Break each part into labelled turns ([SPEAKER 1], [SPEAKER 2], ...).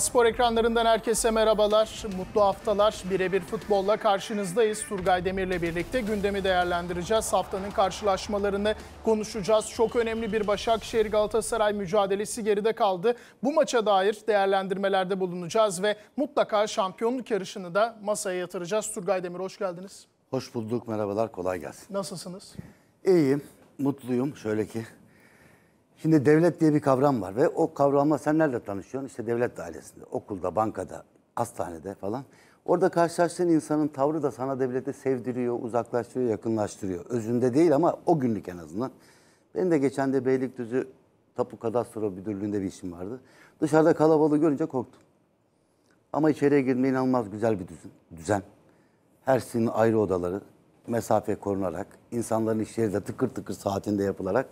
[SPEAKER 1] Spor ekranlarından herkese merhabalar, mutlu haftalar. Birebir futbolla karşınızdayız. Turgay Demir'le birlikte gündemi değerlendireceğiz. Haftanın karşılaşmalarını konuşacağız. Çok önemli bir Başakşehir Galatasaray mücadelesi geride kaldı. Bu maça dair değerlendirmelerde bulunacağız ve mutlaka şampiyonluk yarışını da masaya yatıracağız. Turgay Demir hoş geldiniz.
[SPEAKER 2] Hoş bulduk, merhabalar, kolay gelsin. Nasılsınız? İyiyim, mutluyum. Şöyle ki Şimdi devlet diye bir kavram var ve o kavramla sen nerede tanışıyorsun? İşte devlet dairesinde, okulda, bankada, hastanede falan. Orada karşılaştığın insanın tavrı da sana devleti sevdiriyor, uzaklaştırıyor, yakınlaştırıyor. Özünde değil ama o günlük en azından. Ben de geçen de Beylikdüzü Tapu Kadastro Müdürlüğü'nde bir işim vardı. Dışarıda kalabalığı görünce korktum. Ama içeriye girme inanılmaz güzel bir düzen. düzen. Her sinin ayrı odaları, mesafe korunarak, insanların işleri de tıkır tıkır saatinde yapılarak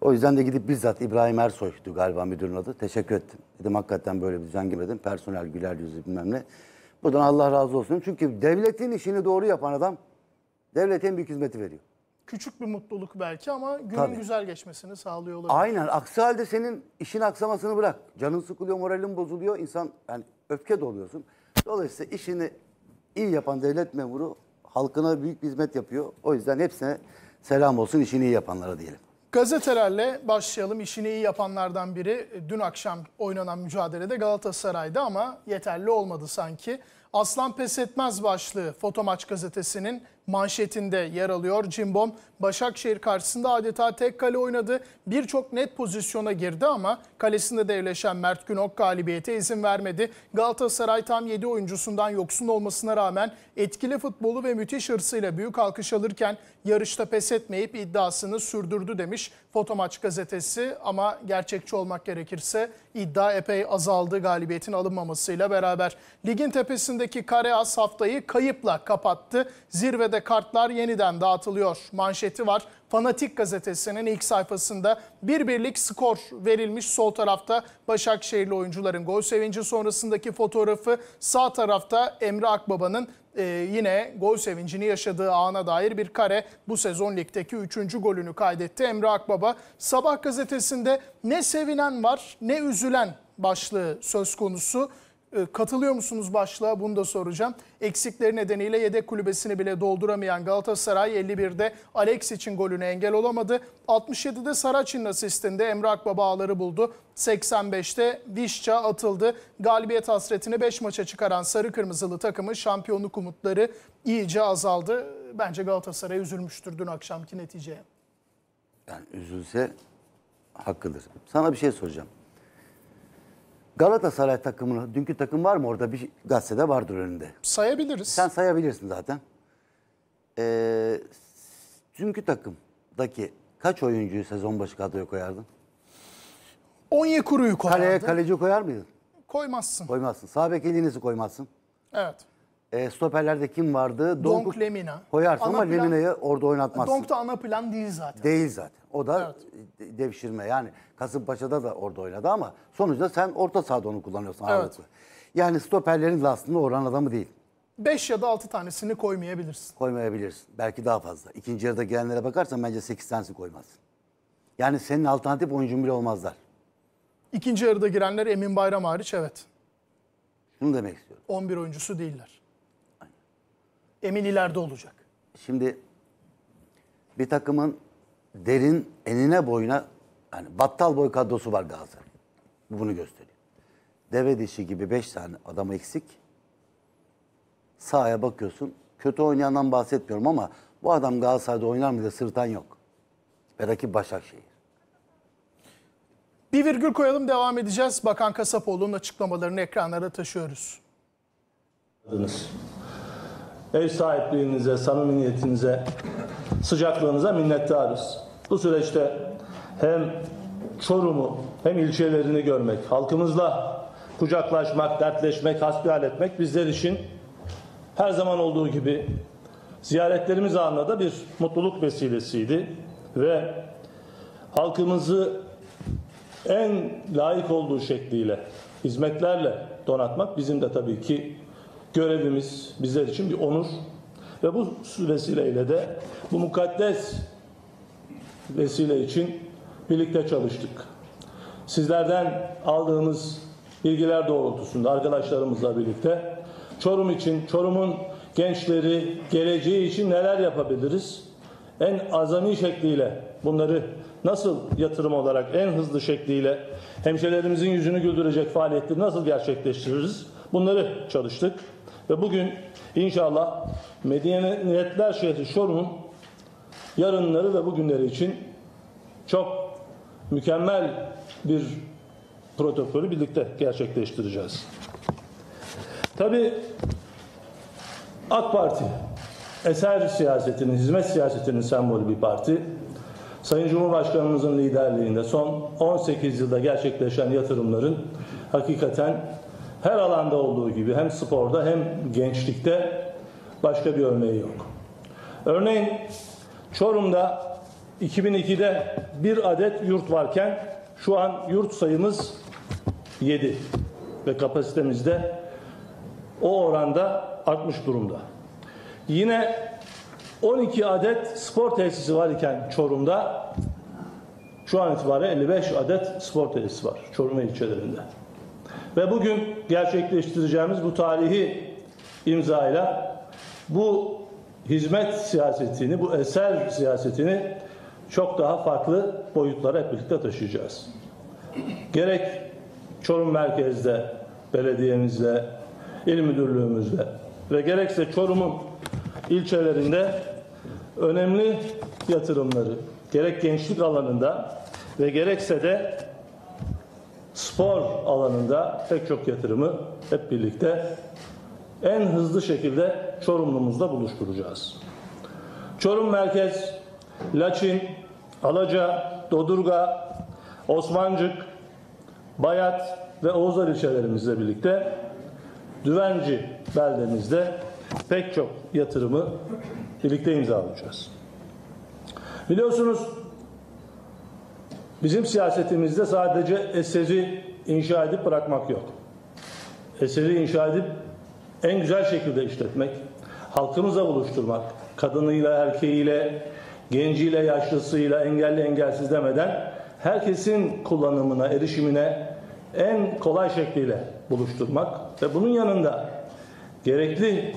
[SPEAKER 2] o yüzden de gidip bizzat İbrahim Ersoy'du galiba müdürün adı. Teşekkür ettim. Dedim hakikaten böyle bir düzen girmedim. Personel güler yüzü bilmem ne. Buradan Allah razı olsun. Çünkü devletin işini doğru yapan adam devletin büyük hizmeti veriyor.
[SPEAKER 1] Küçük bir mutluluk belki ama günün Tabii. güzel geçmesini sağlıyor olabilir. Aynen.
[SPEAKER 2] Aksi halde senin işin aksamasını bırak. Canın sıkılıyor, moralin bozuluyor. İnsan yani öfke doluyorsun. Dolayısıyla işini iyi yapan devlet memuru halkına büyük bir hizmet yapıyor. O yüzden hepsine selam olsun işini iyi yapanlara diyelim.
[SPEAKER 1] Gazetelerle başlayalım. İşini iyi yapanlardan biri dün akşam oynanan mücadelede Galatasaray'da ama yeterli olmadı sanki. Aslan pes etmez başlığı Fotomaç gazetesinin manşetinde yer alıyor. Cimbom Başakşehir karşısında adeta tek kale oynadı. Birçok net pozisyona girdi ama kalesinde devleşen Mert Günok galibiyete izin vermedi. Galatasaray tam 7 oyuncusundan yoksun olmasına rağmen etkili futbolu ve müthiş hırsıyla büyük alkış alırken yarışta pes etmeyip iddiasını sürdürdü demiş Fotomaç gazetesi ama gerçekçi olmak gerekirse iddia epey azaldı galibiyetin alınmamasıyla beraber. Ligin tepesindeki Kareas haftayı kayıpla kapattı. Zirvede kartlar yeniden dağıtılıyor manşeti var. Fanatik gazetesinin ilk sayfasında bir birlik skor verilmiş. Sol tarafta Başakşehirli oyuncuların gol sevinci sonrasındaki fotoğrafı, sağ tarafta Emre Akbaba'nın e, yine gol sevincini yaşadığı ana dair bir kare bu sezon ligdeki 3. golünü kaydetti Emre Akbaba. Sabah gazetesinde ne sevinen var ne üzülen başlığı söz konusu. Ee, katılıyor musunuz başlığa bunu da soracağım. Eksikleri nedeniyle yedek kulübesini bile dolduramayan Galatasaray 51'de Alex için golünü engel olamadı. 67'de Saraç'ın asistinde Emre Akbaba ağları buldu. 85'te Vişça atıldı. Galibiyet hasretini 5 maça çıkaran Sarı Kırmızılı takımı şampiyonluk umutları iyice azaldı. Bence Galatasaray üzülmüştür dün akşamki neticeye.
[SPEAKER 2] Yani üzülse hakkıdır. Sana bir şey soracağım. Galatasaray takımını, dünkü takım var mı orada? Bir gazetede vardır önünde. Sayabiliriz. Sen sayabilirsin zaten. Ee, dünkü takımdaki kaç oyuncuyu sezon başı kadroya koyardın?
[SPEAKER 1] Onyekuru'yu koyardım. Kaleye kaleci
[SPEAKER 2] koyar mıydın? Koymazsın. Koymazsın. Sağ bek koymazsın. Evet. E, stoperlerde kim vardı? Donk, Donk
[SPEAKER 1] Lemina. Koyarsın ana ama plan, Lemina'yı
[SPEAKER 2] orada oynatmazsın. Donk
[SPEAKER 1] da ana plan değil zaten.
[SPEAKER 2] Değil zaten. O da evet. devşirme. Yani Kasımpaşa'da da orada oynadı ama sonuçta sen orta sahada onu kullanıyorsun evet. Yani stoperlerin de aslında oran adamı değil.
[SPEAKER 1] 5 ya da 6
[SPEAKER 2] tanesini koymayabilirsin. Koymayabilirsin. Belki daha fazla. İkinci yarıda gelenlere bakarsan bence 8 tanesini koymazsın. Yani senin alternatif oyuncun bile olmazlar.
[SPEAKER 1] İkinci yarıda girenler Emin Bayram hariç evet.
[SPEAKER 2] Bunu demek istiyorum.
[SPEAKER 1] 11 oyuncusu değiller. Emin ileride olacak.
[SPEAKER 2] Şimdi bir takımın derin enine boyuna yani battal boy kadrosu var Gazi. bunu gösteriyor. Deve dişi gibi beş tane adam eksik. Sahaya bakıyorsun. Kötü oynayandan bahsetmiyorum ama bu adam Galatasaray'da oynar mı diye sırtan yok. Ve rakip Başakşehir.
[SPEAKER 1] Bir virgül koyalım devam edeceğiz. Bakan Kasapoğlu'nun açıklamalarını ekranlara taşıyoruz.
[SPEAKER 3] Adınız ev sahipliğinize, samimiyetinize, sıcaklığınıza minnettarız. Bu süreçte hem Çorum'u hem ilçelerini görmek, halkımızla kucaklaşmak, dertleşmek, hasbihal etmek bizler için her zaman olduğu gibi ziyaretlerimiz anında da bir mutluluk vesilesiydi ve halkımızı en layık olduğu şekliyle hizmetlerle donatmak bizim de tabii ki görevimiz bizler için bir onur. Ve bu vesileyle de bu mukaddes vesile için birlikte çalıştık. Sizlerden aldığımız bilgiler doğrultusunda arkadaşlarımızla birlikte Çorum için, Çorum'un gençleri, geleceği için neler yapabiliriz? En azami şekliyle bunları nasıl yatırım olarak en hızlı şekliyle hemşerilerimizin yüzünü güldürecek faaliyetleri nasıl gerçekleştiririz? Bunları çalıştık. Ve bugün inşallah Medeniyetler şehri Şorum'un yarınları ve bugünleri için çok mükemmel bir protokolü birlikte gerçekleştireceğiz. Tabi AK Parti eser siyasetinin, hizmet siyasetinin sembolü bir parti. Sayın Cumhurbaşkanımızın liderliğinde son 18 yılda gerçekleşen yatırımların hakikaten her alanda olduğu gibi hem sporda hem gençlikte başka bir örneği yok. Örneğin Çorum'da 2002'de bir adet yurt varken şu an yurt sayımız 7 ve kapasitemizde o oranda artmış durumda. Yine 12 adet spor tesisi var iken Çorum'da şu an itibariyle 55 adet spor tesisi var Çorum ilçelerinde. Ve bugün gerçekleştireceğimiz bu tarihi imzayla bu hizmet siyasetini, bu eser siyasetini çok daha farklı boyutlara hep birlikte taşıyacağız. Gerek Çorum merkezde, belediyemizle, il müdürlüğümüzle ve gerekse Çorum'un ilçelerinde önemli yatırımları gerek gençlik alanında ve gerekse de spor alanında pek çok yatırımı hep birlikte en hızlı şekilde Çorumlu'muzda buluşturacağız. Çorum Merkez, Laçin, Alaca, Dodurga, Osmancık, Bayat ve Oğuzlar ilçelerimizle birlikte Düvenci beldemizde pek çok yatırımı birlikte imzalayacağız. Biliyorsunuz Bizim siyasetimizde sadece eseri inşa edip bırakmak yok. Eseri inşa edip en güzel şekilde işletmek, halkımıza buluşturmak, kadınıyla, erkeğiyle, genciyle, yaşlısıyla, engelli, engelsiz demeden herkesin kullanımına, erişimine en kolay şekliyle buluşturmak ve bunun yanında gerekli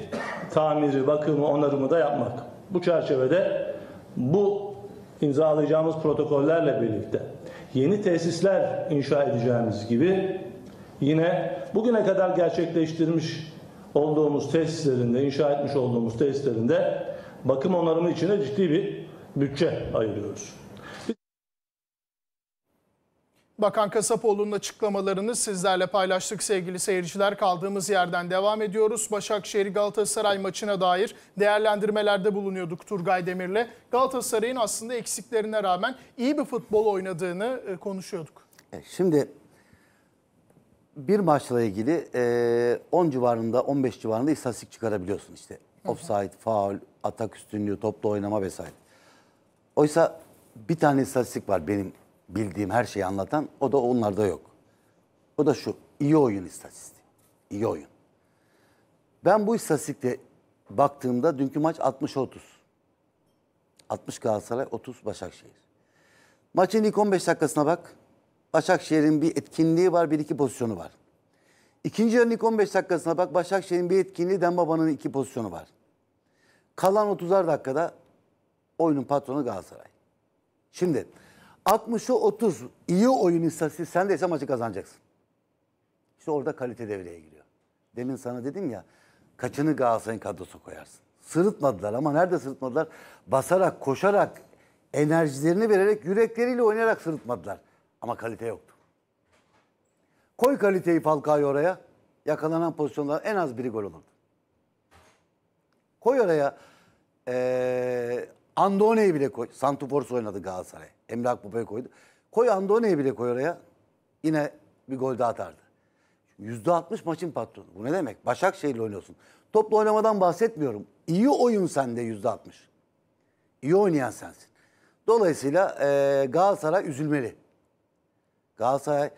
[SPEAKER 3] tamiri, bakımı, onarımı da yapmak. Bu çerçevede bu imzalayacağımız protokollerle birlikte yeni tesisler inşa edeceğimiz gibi yine bugüne kadar gerçekleştirmiş olduğumuz tesislerinde, inşa etmiş olduğumuz tesislerinde bakım onarımı için de ciddi bir bütçe ayırıyoruz.
[SPEAKER 1] Bakan Kasapoğlu'nun açıklamalarını sizlerle paylaştık sevgili seyirciler. Kaldığımız yerden devam ediyoruz. Başakşehir Galatasaray maçına dair değerlendirmelerde bulunuyorduk Turgay Demir'le. Galatasaray'ın aslında eksiklerine rağmen iyi bir futbol oynadığını e, konuşuyorduk.
[SPEAKER 2] E, şimdi bir maçla ilgili 10 e, civarında 15 civarında istatistik çıkarabiliyorsun işte. Offside, faul, atak üstünlüğü, topla oynama vesaire. Oysa bir tane istatistik var benim bildiğim her şeyi anlatan o da onlarda yok. O da şu iyi oyun istatistiği. İyi oyun. Ben bu istatistikte baktığımda dünkü maç 60-30. 60 Galatasaray, 30 Başakşehir. Maçın ilk 15 dakikasına bak. Başakşehir'in bir etkinliği var, bir iki pozisyonu var. İkinci yarının ilk 15 dakikasına bak. Başakşehir'in bir etkinliği, Dembaba'nın iki pozisyonu var. Kalan 30'ar dakikada oyunun patronu Galatasaray. Şimdi 60'ı 30 iyi oyun istatistiği sen de maçı kazanacaksın. İşte orada kalite devreye giriyor. Demin sana dedim ya kaçını Galatasaray'ın kadrosu koyarsın. Sırıtmadılar ama nerede sırıtmadılar? Basarak, koşarak, enerjilerini vererek, yürekleriyle oynayarak sırıtmadılar. Ama kalite yoktu. Koy kaliteyi Falcao'yu oraya. Yakalanan pozisyonlar en az biri gol olurdu. Koy oraya ee, Andone'yi bile koy. Santufor's oynadı Galatasaray. Emre Akbaba'ya koydu. Koy Andone'yi bile koy oraya. Yine bir gol daha atardı. %60 maçın patronu. Bu ne demek? Başakşehir'le oynuyorsun. Toplu oynamadan bahsetmiyorum. İyi oyun sende %60. İyi oynayan sensin. Dolayısıyla e, Galatasaray üzülmeli. Galatasaray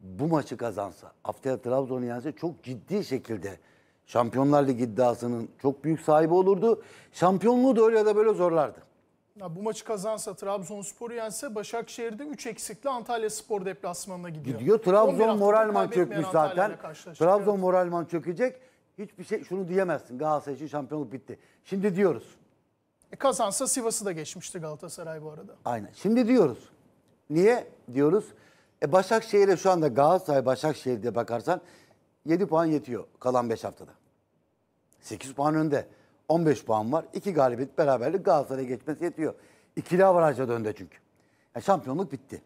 [SPEAKER 2] bu maçı kazansa, haftaya Trabzon'u yense çok ciddi şekilde Şampiyonlar Ligi iddiasının çok büyük sahibi olurdu. Şampiyonluğu da öyle ya da böyle zorlardı.
[SPEAKER 1] Ya bu maçı kazansa Trabzonspor'u yense Başakşehir'de 3 eksikli Antalya Spor deplasmanına gidiyor. Gidiyor. Trabzon moralman çökmüş zaten.
[SPEAKER 2] Trabzon evet. moralman çökecek. Hiçbir şey şunu diyemezsin. Galatasaray için şampiyonluk bitti. Şimdi diyoruz.
[SPEAKER 1] E kazansa Sivas'ı da geçmişti Galatasaray bu arada.
[SPEAKER 2] Aynen. Şimdi diyoruz. Niye diyoruz? E Başakşehir'e şu anda Galatasaray Başakşehir diye bakarsan 7 puan yetiyor kalan 5 haftada. 8 puan önde. 15 puan var. 2 galibiyet beraberlik Galatasaray'a geçmesi yetiyor. İkili avaraja döndü çünkü. Yani şampiyonluk bitti.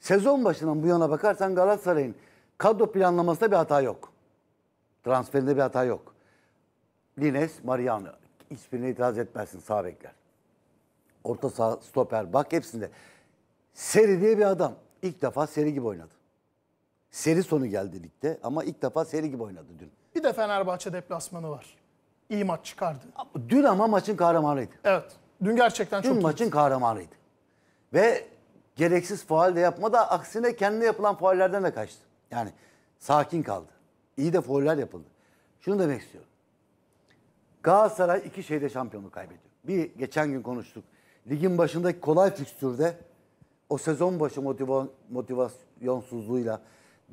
[SPEAKER 2] Sezon başından bu yana bakarsan Galatasaray'ın kadro planlamasında bir hata yok. Transferinde bir hata yok. Lines, Mariano. Hiçbirine itiraz etmezsin sağ bekler. Orta saha stoper, bak hepsinde. Seri diye bir adam. ilk defa seri gibi oynadı. Seri sonu geldi ligde ama ilk defa seri gibi oynadı dün.
[SPEAKER 1] Bir de Fenerbahçe deplasmanı var iyi maç çıkardı.
[SPEAKER 2] Dün ama maçın kahramanıydı.
[SPEAKER 1] Evet. Dün gerçekten Dün çok maçın iyiydi. kahramanıydı.
[SPEAKER 2] Ve gereksiz faal de yapmadı. Aksine kendine yapılan faallerden de kaçtı. Yani sakin kaldı. İyi de fauller yapıldı. Şunu demek istiyorum. Galatasaray iki şeyde şampiyonluk kaybediyor. Bir geçen gün konuştuk. Ligin başındaki kolay fikstürde o sezon başı motiva motivasyonsuzluğuyla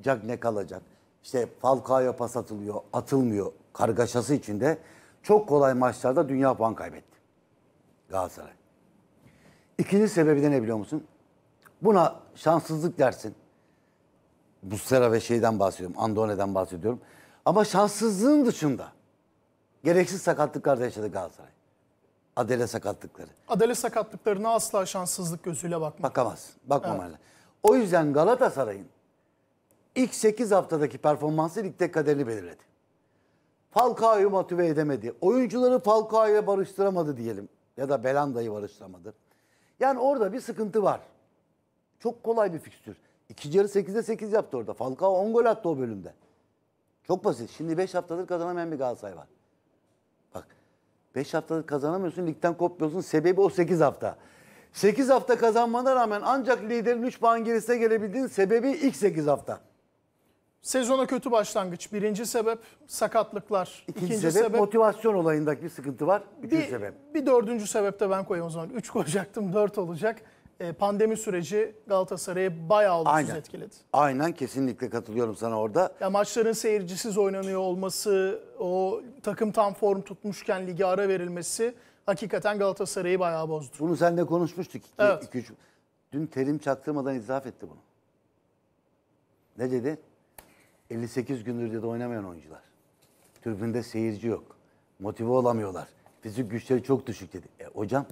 [SPEAKER 2] Jack ne kalacak? İşte Falcao'ya pas atılıyor, atılmıyor kargaşası içinde çok kolay maçlarda dünya puan kaybetti. Galatasaray. İkinci sebebi de ne biliyor musun? Buna şanssızlık dersin. Bussera ve şeyden bahsediyorum, Andone'den bahsediyorum. Ama şanssızlığın dışında gereksiz sakatlıklar da yaşadı Galatasaray. Adele sakatlıkları.
[SPEAKER 1] Adele sakatlıklarına asla şanssızlık gözüyle bakma.
[SPEAKER 2] Bakamaz. Bakmamalı. Evet. O yüzden Galatasaray'ın ilk 8 haftadaki performansı ligde kaderini belirledi. Falcao'yu motive edemedi. Oyuncuları Falcao'ya barıştıramadı diyelim. Ya da Belanda'yı barıştıramadı. Yani orada bir sıkıntı var. Çok kolay bir fikstür. İkinci yarı 8'de 8 yaptı orada. Falcao 10 gol attı o bölümde. Çok basit. Şimdi 5 haftadır kazanamayan bir Galatasaray var. Bak 5 haftadır kazanamıyorsun, ligden kopuyorsun. Sebebi o 8 hafta. 8 hafta kazanmana rağmen ancak liderin 3 puan gerisine gelebildiğin sebebi ilk 8 hafta.
[SPEAKER 1] Sezona kötü başlangıç. Birinci sebep sakatlıklar. İkinci, İkinci sebep, sebep
[SPEAKER 2] motivasyon olayındaki bir sıkıntı var. bir, sebep.
[SPEAKER 1] Bir dördüncü sebep de ben koyayım o zaman. Üç koyacaktım, dört olacak. Ee, pandemi süreci Galatasaray'ı bayağı olumsuz Aynen. etkiledi.
[SPEAKER 2] Aynen kesinlikle katılıyorum sana orada.
[SPEAKER 1] Ya maçların seyircisiz oynanıyor olması, o takım tam form tutmuşken ligi ara verilmesi hakikaten Galatasaray'ı bayağı bozdu. Bunu seninle konuşmuştuk. İki, evet.
[SPEAKER 2] iki, üç. Dün terim çaktırmadan izaf etti bunu. Ne dedi? 58 gündür dedi oynamayan oyuncular. Tribünde seyirci yok. Motive olamıyorlar. Fizik güçleri çok düşük dedi. E, hocam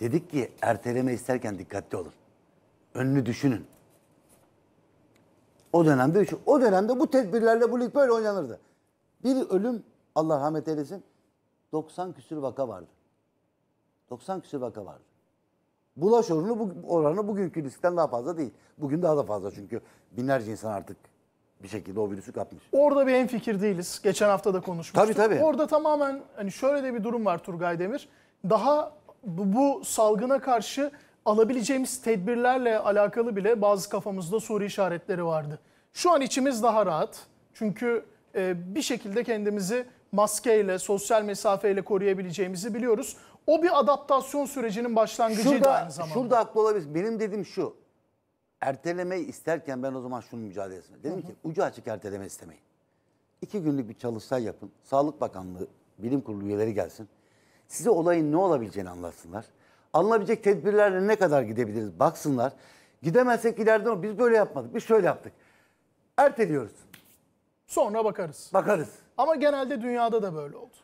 [SPEAKER 2] dedik ki erteleme isterken dikkatli olun. Önünü düşünün. O dönemde şu, o dönemde bu tedbirlerle bu lig böyle oynanırdı. Bir ölüm Allah rahmet eylesin 90 küsür vaka vardı. 90 küsür vaka vardı. Bulaş oranı, bu, oranı bugünkü riskten daha fazla değil. Bugün daha da fazla çünkü binlerce insan artık bir şekilde o virüsü kapmış.
[SPEAKER 1] Orada bir en fikir değiliz. Geçen hafta da konuşmuştuk. Tabii tabii. Orada tamamen hani şöyle de bir durum var Turgay Demir. Daha bu, bu salgına karşı alabileceğimiz tedbirlerle alakalı bile bazı kafamızda soru işaretleri vardı. Şu an içimiz daha rahat. Çünkü e, bir şekilde kendimizi maskeyle, sosyal mesafeyle koruyabileceğimizi biliyoruz. O bir adaptasyon sürecinin başlangıcıydı şurada, aynı zamanda.
[SPEAKER 2] Şurada haklı olabilir. Benim dediğim şu ertelemeyi isterken ben o zaman şunun mücadelesine. Dedim hı hı. ki ucu açık erteleme istemeyin. İki günlük bir çalıştay yapın. Sağlık Bakanlığı, bilim kurulu üyeleri gelsin. Size olayın ne olabileceğini anlatsınlar. Alınabilecek tedbirlerle ne kadar gidebiliriz baksınlar. Gidemezsek ileride ama biz böyle yapmadık, biz şöyle yaptık. Erteliyoruz.
[SPEAKER 1] Sonra bakarız. Bakarız. Ama genelde dünyada da böyle oldu.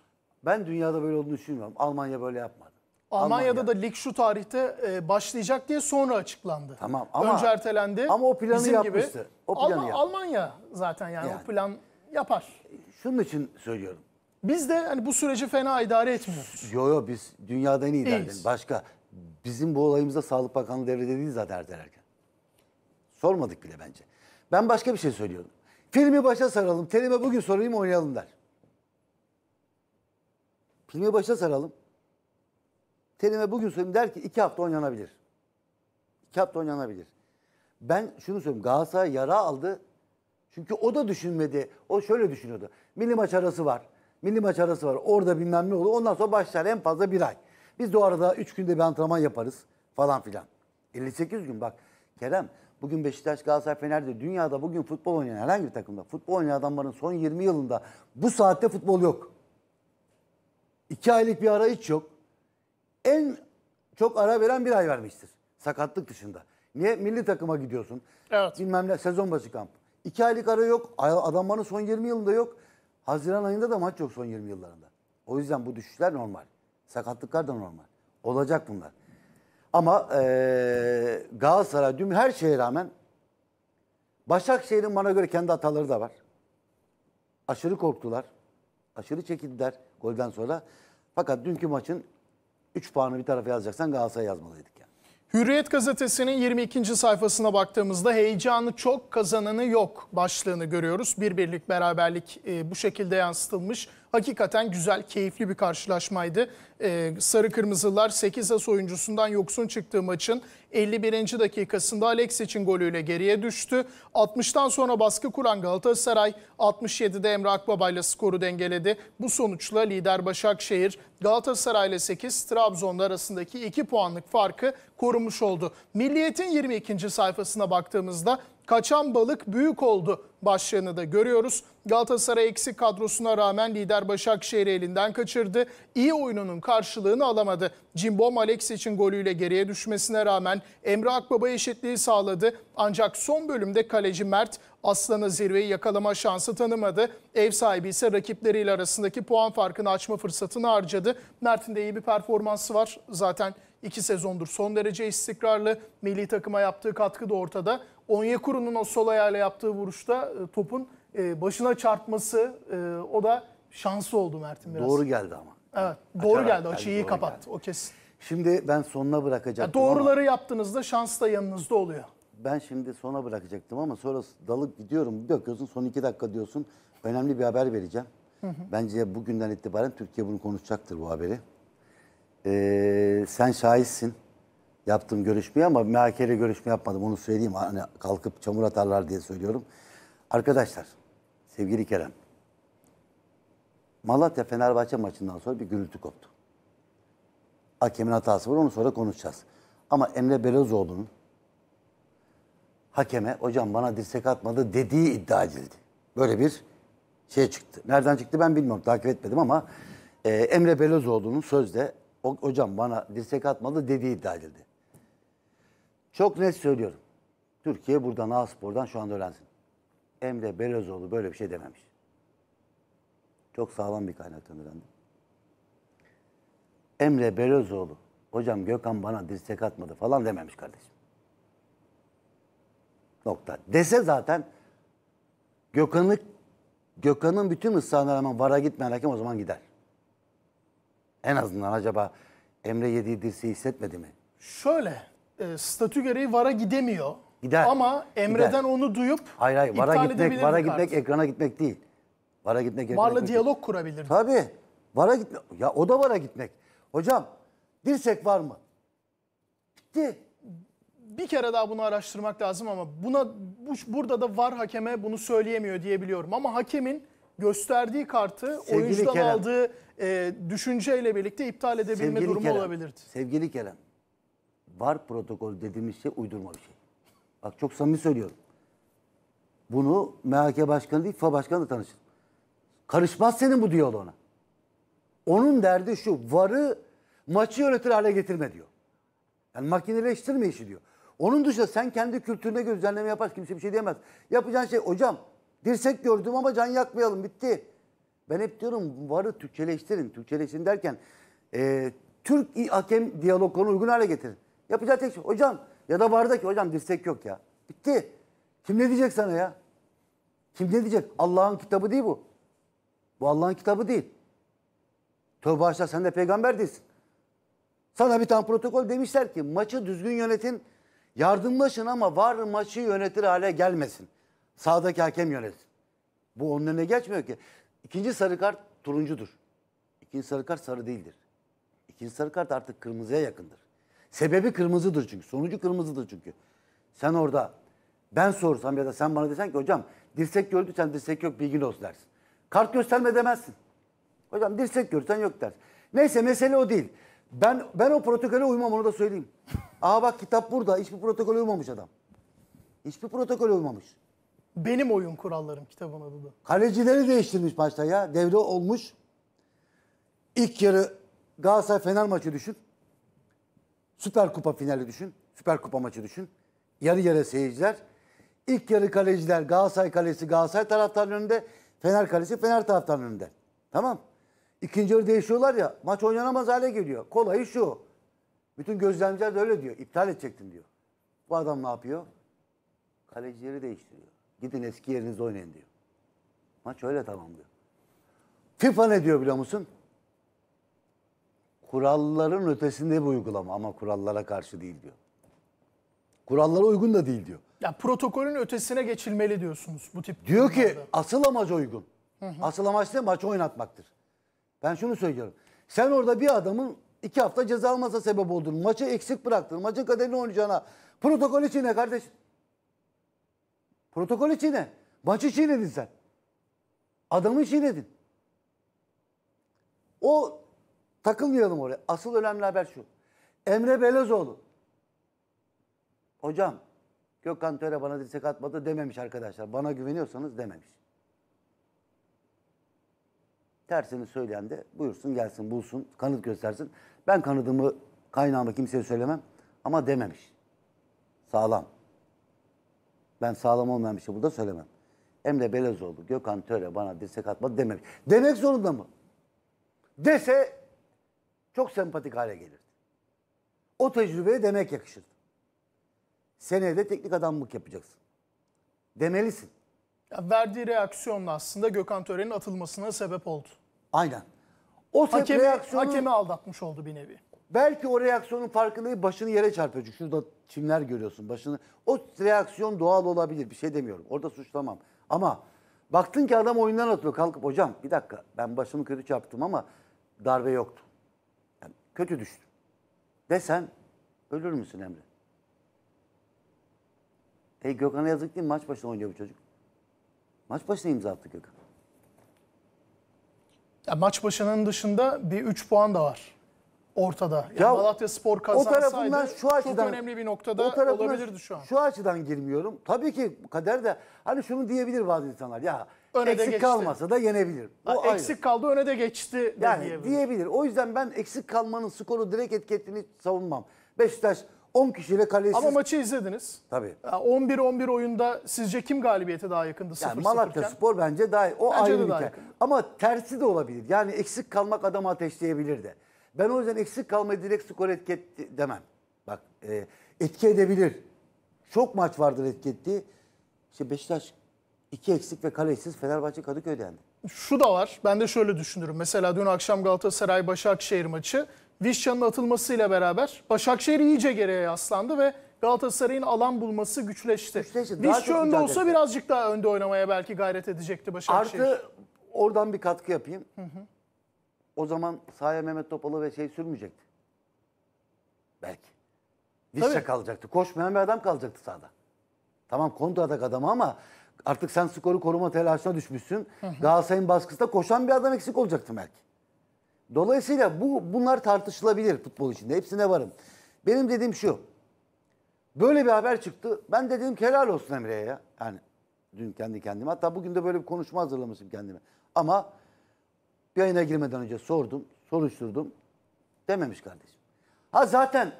[SPEAKER 2] Ben dünyada böyle olduğunu düşünmüyorum. Almanya böyle yapmadı.
[SPEAKER 1] Almanya'da da lig şu tarihte e, başlayacak diye sonra açıklandı. Tamam ama önce
[SPEAKER 2] ertelendi. Ama o planı Bizim yapmıştı. Gibi, o planı Alm- yap.
[SPEAKER 1] Almanya zaten yani, yani o plan yapar.
[SPEAKER 2] Şunun için söylüyorum.
[SPEAKER 1] Biz de hani bu
[SPEAKER 2] süreci fena idare etmiyoruz. Yo yo biz dünyada en iyi derdin. Başka bizim bu olayımızda Sağlık Bakanlığı devrede değil zaten ertelerken. Sormadık bile bence. Ben başka bir şey söylüyorum. Filmi başa saralım. Terime bugün sorayım oynayalım der. Filmi başa saralım. Terime bugün söyleyeyim der ki iki hafta oynanabilir. İki hafta oynanabilir. Ben şunu söyleyeyim Galatasaray yara aldı. Çünkü o da düşünmedi. O şöyle düşünüyordu. Milli maç arası var. Milli maç arası var. Orada bilmem ne olur. Ondan sonra başlar en fazla bir ay. Biz de o arada üç günde bir antrenman yaparız falan filan. 58 gün bak Kerem bugün Beşiktaş, Galatasaray, Fener'de dünyada bugün futbol oynayan herhangi bir takımda futbol oynayan adamların son 20 yılında bu saatte futbol yok. İki aylık bir ara hiç yok en çok ara veren bir ay vermiştir. Sakatlık dışında. Niye? Milli takıma gidiyorsun. Evet. Bilmem ne sezon başı kamp. İki aylık ara yok. Adamların son 20 yılında yok. Haziran ayında da maç yok son 20 yıllarında. O yüzden bu düşüşler normal. Sakatlıklar da normal. Olacak bunlar. Ama ee, Galatasaray dün her şeye rağmen Başakşehir'in bana göre kendi hataları da var. Aşırı korktular. Aşırı çekildiler golden sonra. Fakat dünkü maçın 3 puanı bir tarafa yazacaksan Galatasaray yazmalıydık yani.
[SPEAKER 1] Hürriyet gazetesinin 22. sayfasına baktığımızda heyecanı çok kazananı yok başlığını görüyoruz. Bir birlik beraberlik e, bu şekilde yansıtılmış. Hakikaten güzel, keyifli bir karşılaşmaydı. Ee, Sarı Kırmızılar 8 as oyuncusundan yoksun çıktığı maçın 51. dakikasında Alex için golüyle geriye düştü. 60'tan sonra baskı kuran Galatasaray 67'de Emre Akbaba ile skoru dengeledi. Bu sonuçla lider Başakşehir Galatasaray ile 8 Trabzon'la arasındaki 2 puanlık farkı korumuş oldu. Milliyet'in 22. sayfasına baktığımızda kaçan balık büyük oldu başlığını da görüyoruz. Galatasaray eksik kadrosuna rağmen lider Başakşehir elinden kaçırdı. İyi oyununun karşılığını alamadı. Cimbom Alex için golüyle geriye düşmesine rağmen Emre Akbaba eşitliği sağladı. Ancak son bölümde kaleci Mert Aslan'a zirveyi yakalama şansı tanımadı. Ev sahibi ise rakipleriyle arasındaki puan farkını açma fırsatını harcadı. Mert'in de iyi bir performansı var. Zaten iki sezondur son derece istikrarlı. Milli takıma yaptığı katkı da ortada. Onyekuru'nun o sol ayağıyla yaptığı vuruşta e, topun e, başına çarpması e, o da şansı oldu Mert'in biraz. Doğru geldi ama. Evet doğru Açarak geldi açıyı iyi doğru
[SPEAKER 2] kapattı geldi. o kesin. Şimdi ben sonuna bırakacaktım yani Doğruları ama,
[SPEAKER 1] yaptığınızda şans da yanınızda oluyor.
[SPEAKER 2] Ben şimdi sona bırakacaktım ama sonra dalıp gidiyorum. Döküyorsun son iki dakika diyorsun. Önemli bir haber vereceğim. Hı hı. Bence bugünden itibaren Türkiye bunu konuşacaktır bu haberi. Ee, sen şahitsin yaptığım görüşmeyi ama MHK görüşme yapmadım. Onu söyleyeyim. Hani kalkıp çamur atarlar diye söylüyorum. Arkadaşlar, sevgili Kerem. Malatya Fenerbahçe maçından sonra bir gürültü koptu. Hakemin hatası var onu sonra konuşacağız. Ama Emre Belözoğlu'nun hakeme hocam bana dirsek atmadı dediği iddia edildi. Böyle bir şey çıktı. Nereden çıktı ben bilmiyorum takip etmedim ama e, Emre Belözoğlu'nun sözde hocam bana dirsek atmadı dediği iddia edildi. Çok net söylüyorum. Türkiye buradan A-Spor'dan şu anda öğrensin. Emre Belözoğlu böyle bir şey dememiş. Çok sağlam bir kaynaktan öğrendim. Emre Belözoğlu, hocam Gökhan bana dirsek atmadı falan dememiş kardeşim. Nokta. Dese zaten Gökhan'ı Gökhan'ın bütün ıslahına rağmen vara gitmeyen hakem o zaman gider. En azından acaba Emre yediği dirseği hissetmedi mi?
[SPEAKER 1] Şöyle e, statü gereği VAR'a gidemiyor.
[SPEAKER 2] Gider. Ama Emre'den gider.
[SPEAKER 1] onu duyup hayır,
[SPEAKER 2] hayır, VAR'a gitmek, VAR'a gitmek artık. ekrana gitmek değil. VAR'a gitmek ekrana VAR'la diyalog değil. kurabilir. Tabii. VAR'a gitmek.
[SPEAKER 1] Ya o da VAR'a gitmek. Hocam dirsek var mı? Bitti. Bir kere daha bunu araştırmak lazım ama buna bu, burada da VAR hakeme bunu söyleyemiyor diyebiliyorum Ama hakemin gösterdiği kartı sevgili oyuncudan Kerem, aldığı e, düşünceyle birlikte iptal edebilme durumu Kerem, olabilirdi.
[SPEAKER 2] Sevgili Kerem var protokol dediğimiz şey uydurma bir şey. Bak çok samimi söylüyorum. Bunu MHK Başkanı değil, İFA Başkanı da tanışır. Karışmaz senin bu diyor ona. Onun derdi şu, varı maçı yönetir hale getirme diyor. Yani makineleştirme işi diyor. Onun dışında sen kendi kültürüne göre düzenleme yaparsın kimse bir şey diyemez. Yapacağın şey hocam dirsek gördüm ama can yakmayalım bitti. Ben hep diyorum varı Türkçeleştirin. Türkçeleştirin derken e, Türk hakem diyaloglarına uygun hale getirin. Yapacağı tek şey. Hocam ya da vardı hocam dirsek yok ya. Bitti. Kim ne diyecek sana ya? Kim ne diyecek? Allah'ın kitabı değil bu. Bu Allah'ın kitabı değil. Tövbe haşa sen de peygamber değilsin. Sana bir tane protokol demişler ki maçı düzgün yönetin. Yardımlaşın ama var maçı yönetir hale gelmesin. Sağdaki hakem yönetsin. Bu onun önüne geçmiyor ki. İkinci sarı kart turuncudur. İkinci sarı kart sarı değildir. İkinci sarı kart artık kırmızıya yakındır. Sebebi kırmızıdır çünkü. Sonucu kırmızıdır çünkü. Sen orada ben sorsam ya da sen bana desen ki hocam dirsek gördü sen dirsek yok bilgin olsun dersin. Kart gösterme demezsin. Hocam dirsek görürsen yok dersin. Neyse mesele o değil. Ben ben o protokole uymam onu da söyleyeyim. Aa bak kitap burada. Hiçbir protokole uymamış adam. Hiçbir protokole uymamış.
[SPEAKER 1] Benim oyun kurallarım kitabın adı da.
[SPEAKER 2] Kalecileri değiştirmiş başta ya. Devre olmuş. İlk yarı Galatasaray Fener maçı düşün. Süper Kupa finali düşün. Süper Kupa maçı düşün. Yarı yarı seyirciler. İlk yarı kaleciler Galatasaray Kalesi Galatasaray taraftarının önünde. Fener Kalesi Fener taraftarının önünde. Tamam. İkinci yarı değişiyorlar ya maç oynanamaz hale geliyor. Kolayı şu. Bütün gözlemciler de öyle diyor. İptal edecektin diyor. Bu adam ne yapıyor? Kalecileri değiştiriyor. Gidin eski yerinizde oynayın diyor. Maç öyle tamamlıyor. FIFA ne diyor biliyor musun? kuralların ötesinde bir uygulama ama kurallara karşı değil diyor. Kurallara uygun da değil diyor.
[SPEAKER 1] Ya protokolün ötesine geçilmeli diyorsunuz bu tip.
[SPEAKER 2] Diyor durumlarda. ki asıl amaç uygun. Hı hı. Asıl amaç ne? Maçı oynatmaktır. Ben şunu söylüyorum. Sen orada bir adamın iki hafta ceza almasa sebep oldun. Maçı eksik bıraktın. Maçı kaderini oynayacağına. Protokol için ne kardeş? Protokol için ne? Maçı çiğnedin sen. Adamı çiğnedin. O Takılmayalım oraya. Asıl önemli haber şu. Emre Belezoğlu. Hocam Gökhan Töre bana dirsek atmadı dememiş arkadaşlar. Bana güveniyorsanız dememiş. Tersini söyleyen de buyursun gelsin bulsun kanıt göstersin. Ben kanıdımı kaynağımı kimseye söylemem ama dememiş. Sağlam. Ben sağlam olmayan bir şey burada söylemem. Emre Belezoğlu, Gökhan Töre bana dirsek atmadı dememiş. Demek zorunda mı? Dese çok sempatik hale gelirdi. O tecrübeye demek yakışır.
[SPEAKER 1] Senede teknik adamlık yapacaksın. Demelisin. Ya verdiği reaksiyonla aslında Gökhan Tören'in atılmasına sebep oldu. Aynen. O hakemi, reaksiyonu, hakemi aldatmış oldu bir nevi.
[SPEAKER 2] Belki o reaksiyonun farkındayı başını yere çarpıyor. Çünkü şurada çimler görüyorsun başını. O reaksiyon doğal olabilir. Bir şey demiyorum. Orada suçlamam. Ama baktın ki adam oyundan atıyor. Kalkıp hocam bir dakika ben başımı kötü çarptım ama darbe yoktu kötü düştüm desen ölür müsün Emre? Hey Gökhan'a yazık değil mi? Maç başına oynuyor bu çocuk. Maç başına imza attı Gökhan.
[SPEAKER 1] Ya maç başının dışında bir 3 puan da var ortada. Yani ya, Malatya Spor kazansaydı o tarafından şu açıdan, çok önemli bir noktada o tarafından, olabilirdi şu an.
[SPEAKER 2] Şu açıdan girmiyorum. Tabii ki kader de hani şunu diyebilir bazı insanlar. Ya öne eksik geçti. kalmasa da yenebilir. O ha, eksik
[SPEAKER 1] ayrı. kaldı öne de geçti yani diyebilir.
[SPEAKER 2] diyebilir. O yüzden ben eksik kalmanın skoru direkt etkilediğini savunmam. Beşiktaş 10 kişiyle kalesiz. Ama maçı
[SPEAKER 1] izlediniz. Tabii. 11-11 oyunda sizce kim galibiyete daha yakındı? 0 yani Malatya Spor
[SPEAKER 2] bence daha o bence ayrı bir daha Ama tersi de olabilir. Yani eksik kalmak adamı ateşleyebilir de. Ben o yüzden eksik kalmayı direkt skor etketti demem. Bak e, etki edebilir. Çok maç vardır etki ettiği. İşte Beşiktaş İki eksik ve kalesiz Fenerbahçe Kadıköy'de yendi.
[SPEAKER 1] Şu da var. Ben de şöyle düşünürüm. Mesela dün akşam Galatasaray Başakşehir maçı Vişcan'ın atılmasıyla beraber Başakşehir iyice geriye yaslandı ve Galatasaray'ın alan bulması güçleşti. güçleşti. Vişçi önde olsa etti. birazcık daha önde oynamaya belki gayret edecekti Başakşehir. Artı oradan bir katkı yapayım. Hı hı. O zaman
[SPEAKER 2] sahaya Mehmet Topalı ve şey sürmeyecekti. Belki. Vişça kalacaktı. Koşmayan bir adam kalacaktı sahada. Tamam kontratak adamı ama artık sen skoru koruma telaşına düşmüşsün. Galatasaray'ın baskısında koşan bir adam eksik olacaktı belki. Dolayısıyla bu bunlar tartışılabilir futbol içinde. Hepsine varım. Benim dediğim şu. Böyle bir haber çıktı. Ben de dedim ki helal olsun Emre'ye ya. Yani dün kendi kendime. Hatta bugün de böyle bir konuşma hazırlamışım kendime. Ama bir yayına girmeden önce sordum, soruşturdum. Dememiş kardeşim. Ha zaten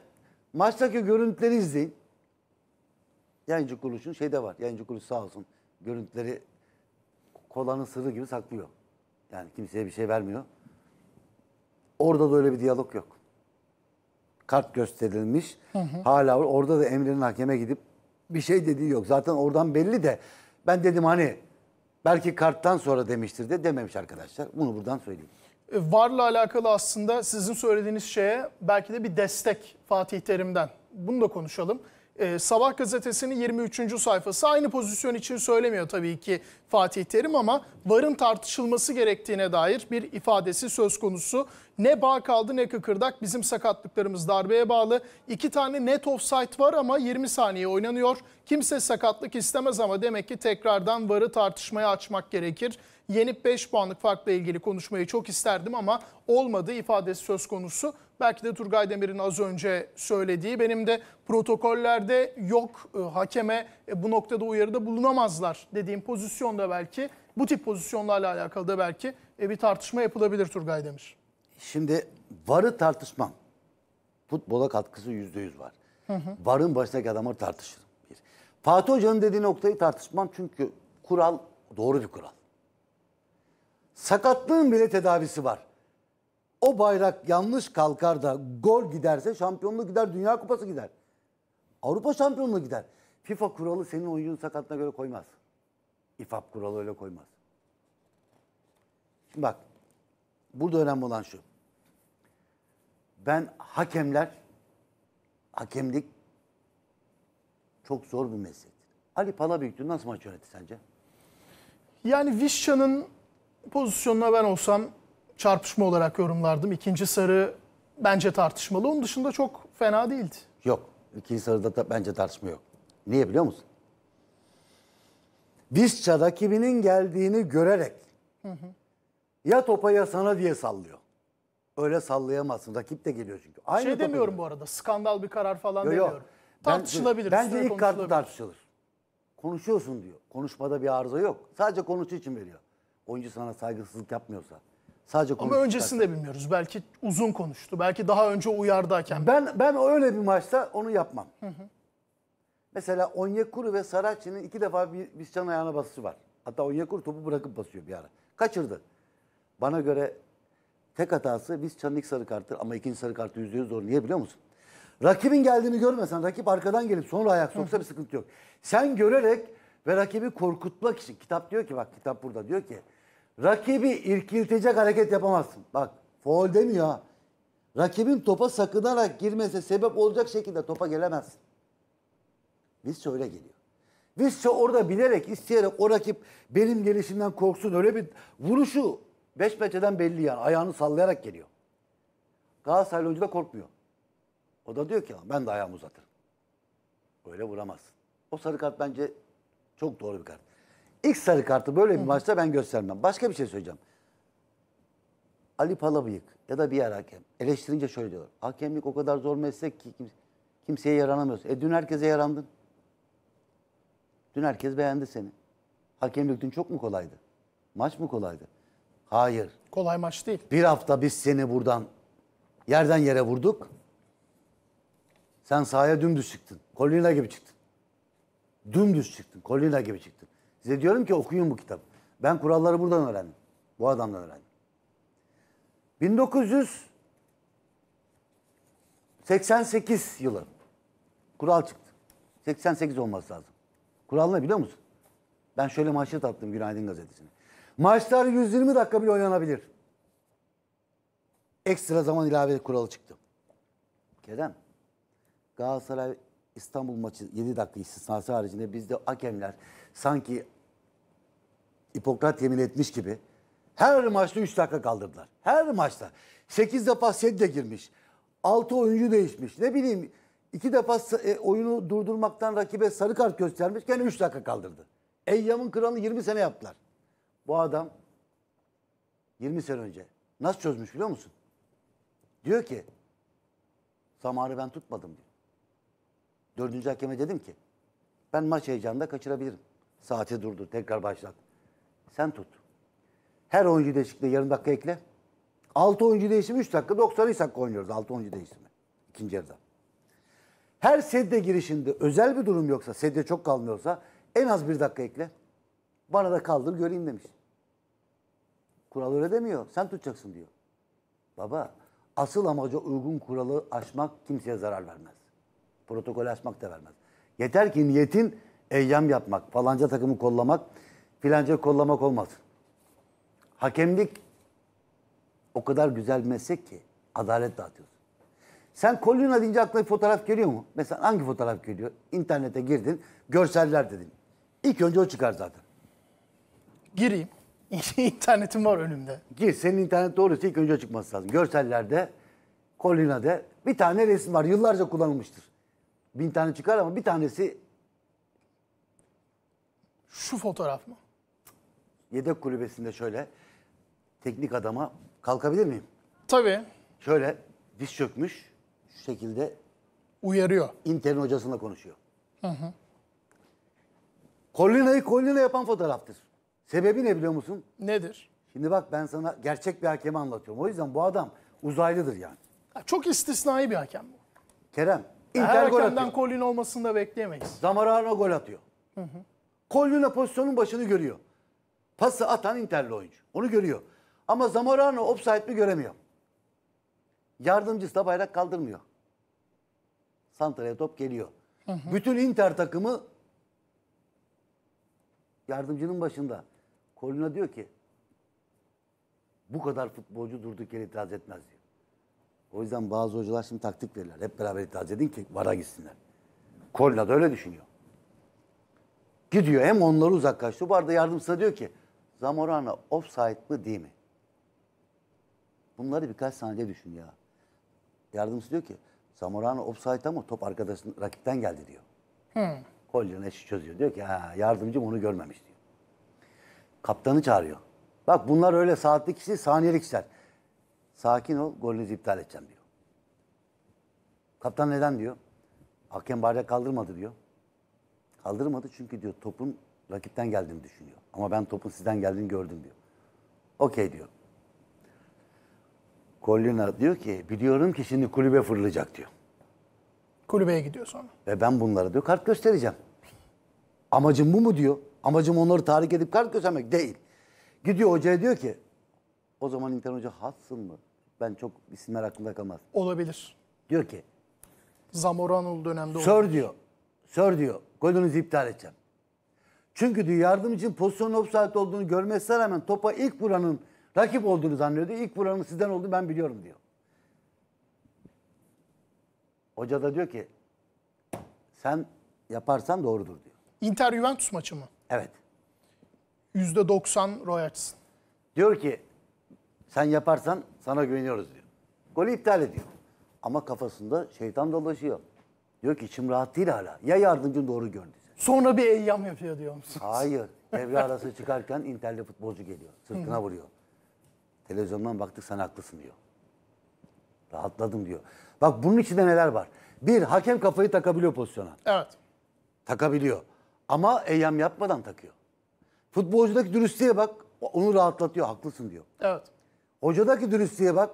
[SPEAKER 2] maçtaki görüntüleri izleyin. Yayıncı kuruluşun şeyde var. Yayıncı kuruluş sağ olsun görüntüleri kolanın sırrı gibi saklıyor. Yani kimseye bir şey vermiyor. Orada da öyle bir diyalog yok. Kart gösterilmiş. Hı hı. Hala orada da Emre'nin hakeme gidip bir şey dediği yok. Zaten oradan belli de ben dedim hani belki karttan sonra demiştir de dememiş arkadaşlar. Bunu buradan söyleyeyim.
[SPEAKER 1] E, varla alakalı aslında sizin söylediğiniz şeye belki de bir destek Fatih Terim'den. Bunu da konuşalım. Ee, Sabah gazetesinin 23. sayfası aynı pozisyon için söylemiyor tabii ki Fatih Terim ama varın tartışılması gerektiğine dair bir ifadesi söz konusu. Ne bağ kaldı ne kıkırdak bizim sakatlıklarımız darbeye bağlı. İki tane net offside var ama 20 saniye oynanıyor. Kimse sakatlık istemez ama demek ki tekrardan varı tartışmaya açmak gerekir yenip 5 puanlık farkla ilgili konuşmayı çok isterdim ama olmadığı ifadesi söz konusu. Belki de Turgay Demir'in az önce söylediği benim de protokollerde yok e, hakeme e, bu noktada uyarıda bulunamazlar dediğim pozisyonda belki bu tip pozisyonlarla alakalı da belki e, bir tartışma yapılabilir Turgay Demir.
[SPEAKER 2] Şimdi varı tartışmam. Futbola katkısı yüzde yüz var. Hı hı. Varın başındaki adamları tartışırım. Bir. Fatih Hoca'nın dediği noktayı tartışmam çünkü kural doğru bir kural sakatlığın bile tedavisi var. O bayrak yanlış kalkar da gol giderse şampiyonluk gider, Dünya Kupası gider. Avrupa şampiyonluğu gider. FIFA kuralı senin oyuncunun sakatlığına göre koymaz. İFAP kuralı öyle koymaz. Şimdi bak, burada önemli olan şu. Ben hakemler, hakemlik çok zor bir meslektir. Ali Palabıyık'tı nasıl maç yönetti sence?
[SPEAKER 1] Yani Vişça'nın Pozisyonuna ben olsam çarpışma olarak yorumlardım. İkinci sarı bence tartışmalı. Onun dışında çok fena değildi.
[SPEAKER 2] Yok. İkinci sarıda da bence tartışma yok. Niye biliyor musun? Visca rakibinin geldiğini görerek hı hı. ya topa ya sana diye sallıyor. Öyle sallayamazsın. Rakip de geliyor çünkü. Aynı şey demiyorum
[SPEAKER 1] bu arada. Skandal bir karar falan yok, demiyorum. Yok. Tartışılabilir. Bence, bence ilk kartı
[SPEAKER 2] tartışılır. Konuşuyorsun diyor. Konuşmada bir arıza yok. Sadece konuşu için veriyor oyuncu sana saygısızlık yapmıyorsa. Sadece Ama öncesinde
[SPEAKER 1] bilmiyoruz. Belki uzun konuştu. Belki daha önce uyardayken. Ben ben öyle bir maçta onu yapmam. Hı
[SPEAKER 2] hı. Mesela Onyekuru ve Saracchi'nin iki defa bir, bir can ayağına basışı var. Hatta Onyekuru topu bırakıp basıyor bir ara. Kaçırdı. Bana göre tek hatası Visca'nın ilk sarı kartı ama ikinci sarı kartı yüzde yüz doğru. Niye biliyor musun? Rakibin geldiğini görmesen, rakip arkadan gelip sonra ayak soksa hı. bir sıkıntı yok. Sen görerek ve rakibi korkutmak için kitap diyor ki bak kitap burada diyor ki Rakibi irkiltecek hareket yapamazsın. Bak foul demiyor ha. Rakibin topa sakınarak girmese sebep olacak şekilde topa gelemezsin. Biz öyle geliyor. Visca orada bilerek, isteyerek o rakip benim gelişimden korksun. Öyle bir vuruşu beş metreden belli yani. Ayağını sallayarak geliyor. Galatasaraylı oyuncu da korkmuyor. O da diyor ki ben de ayağımı uzatırım. Öyle vuramazsın. O sarı kart bence çok doğru bir kart. İlk sarı kartı böyle bir Hı. maçta ben göstermem. Başka bir şey söyleyeceğim. Ali Palabıyık ya da bir yer hakem eleştirince şöyle diyorlar. Hakemlik o kadar zor meslek ki kimse, kimseye yaranamıyorsun. E dün herkese yarandın. Dün herkes beğendi seni. Hakemlik dün çok mu kolaydı? Maç mı kolaydı? Hayır. Kolay maç değil. Bir hafta biz seni buradan yerden yere vurduk. Sen sahaya dümdüz çıktın. Kolina gibi çıktın. Dümdüz çıktın. Kolina gibi çıktın. Size diyorum ki okuyun bu kitabı. Ben kuralları buradan öğrendim. Bu adamdan öğrendim. 1988 yılı kural çıktı. 88 olması lazım. Kural ne biliyor musun? Ben şöyle manşet attım Günaydın gazetesine. Maçlar 120 dakika bile oynanabilir. Ekstra zaman ilave kuralı çıktı. Kerem, Galatasaray İstanbul maçı 7 dakika istisnası haricinde bizde hakemler sanki Hipokrat yemin etmiş gibi her maçta 3 dakika kaldırdılar. Her maçta. 8 defa Sedde girmiş. 6 oyuncu değişmiş. Ne bileyim 2 defa e, oyunu durdurmaktan rakibe sarı kart göstermiş. Gene 3 dakika kaldırdı. Eyyam'ın kralı 20 sene yaptılar. Bu adam 20 sene önce nasıl çözmüş biliyor musun? Diyor ki samarı ben tutmadım diyor. Dördüncü hakeme dedim ki ben maç heyecanında kaçırabilirim. Saati durdur. Tekrar başlat. Sen tut. Her oyuncu değişikliğine yarım dakika ekle. 6 oyuncu değişimi 3 dakika 93 dakika oynuyoruz 6 oyuncu değişimi. ikinci yarıda. Her sedde girişinde özel bir durum yoksa sedde çok kalmıyorsa en az 1 dakika ekle. Bana da kaldır göreyim demiş. Kural öyle demiyor. Sen tutacaksın diyor. Baba asıl amaca uygun kuralı aşmak kimseye zarar vermez. Protokol aşmak da vermez. Yeter ki niyetin eyyam yapmak, falanca takımı kollamak, filanca kollamak olmaz. Hakemlik o kadar güzel bir meslek ki adalet dağıtıyorsun. Sen Kolina deyince aklına bir fotoğraf geliyor mu? Mesela hangi fotoğraf geliyor? İnternete girdin, görseller dedin. İlk önce o çıkar zaten. Gireyim. İnternetim var önümde. Gir, senin internet doğruysa ilk önce o çıkması lazım. Görsellerde, Kolina'da bir tane resim var. Yıllarca kullanılmıştır. Bin tane çıkar ama bir tanesi
[SPEAKER 1] şu fotoğraf mı?
[SPEAKER 2] Yedek kulübesinde şöyle teknik adama kalkabilir miyim? Tabii. Şöyle diz çökmüş şu şekilde Uyarıyor. Inter'in hocasıyla konuşuyor. Hı hı. Kollina'yı Collina yapan fotoğraftır. Sebebi ne biliyor musun? Nedir? Şimdi bak ben sana gerçek bir hakemi anlatıyorum. O yüzden bu adam uzaylıdır yani.
[SPEAKER 1] Ha, Çok istisnai bir hakem bu.
[SPEAKER 2] Kerem, Her gol hakemden
[SPEAKER 1] atıyor. Collin olmasını da bekleyemeyiz.
[SPEAKER 2] Zamarano gol atıyor. Hı hı. Kolluna pozisyonun başını görüyor. Pası atan Interli oyuncu. Onu görüyor. Ama Zamorano offside mi göremiyor. Yardımcısı da bayrak kaldırmıyor. Santra'ya top geliyor. Hı hı. Bütün Inter takımı yardımcının başında. Kolluna diyor ki bu kadar futbolcu durduk yere itiraz etmez diyor. O yüzden bazı hocalar şimdi taktik verirler. Hep beraber itiraz edin ki vara gitsinler. Kolina da öyle düşünüyor. Gidiyor hem onları uzaklaştırıyor. Bu arada yardımcısı diyor ki Zamorano offside mı değil mi? Bunları birkaç saniye düşün ya. Yardımcısı diyor ki Zamorano offside ama top arkadaşın rakipten geldi diyor. Hmm. Kolyon eşi çözüyor. Diyor ki ha yardımcım onu görmemiş diyor. Kaptanı çağırıyor. Bak bunlar öyle saatlik işi saniyelik işler. Sakin ol golünüzü iptal edeceğim diyor. Kaptan neden diyor. Hakem bardak kaldırmadı diyor. Kaldırmadı çünkü diyor topun rakipten geldiğini düşünüyor. Ama ben topun sizden geldiğini gördüm diyor. Okey diyor. Collina diyor ki biliyorum ki şimdi kulübe fırlayacak diyor.
[SPEAKER 1] Kulübeye gidiyor sonra.
[SPEAKER 2] Ve ben bunlara diyor kart göstereceğim. Amacım bu mu diyor. Amacım onları tahrik edip kart göstermek değil. Gidiyor hocaya diyor ki o zaman İmtihan Hoca hassın mı? Ben çok isimler aklımda kalmaz.
[SPEAKER 1] Olabilir. Diyor ki. Zamoranul dönemde Sör diyor.
[SPEAKER 2] Sör diyor golünüzü iptal edeceğim. Çünkü diyor yardımcının pozisyonun offside olduğunu görmesine rağmen topa ilk vuranın rakip olduğunu zannediyordu. İlk vuranın sizden olduğunu ben biliyorum diyor. Hoca da diyor ki sen yaparsan doğrudur diyor.
[SPEAKER 1] Inter Juventus maçı mı?
[SPEAKER 2] Evet. %90 Roy Hodgson. Diyor ki sen yaparsan sana güveniyoruz diyor. Golü iptal ediyor. Ama kafasında şeytan dolaşıyor. Diyor ki içim rahat değil hala. Ya yardımcın doğru gördü.
[SPEAKER 1] Sonra bir eyyam yapıyor diyor
[SPEAKER 2] musunuz? Hayır. Devre arası çıkarken Inter'li futbolcu geliyor. Sırtına vuruyor. Televizyondan baktık sen haklısın diyor. Rahatladım diyor. Bak bunun içinde neler var? Bir, hakem kafayı takabiliyor pozisyona. Evet. Takabiliyor. Ama eyyam yapmadan takıyor. Futbolcudaki dürüstlüğe bak. Onu rahatlatıyor. Haklısın diyor. Evet. Hocadaki dürüstlüğe bak.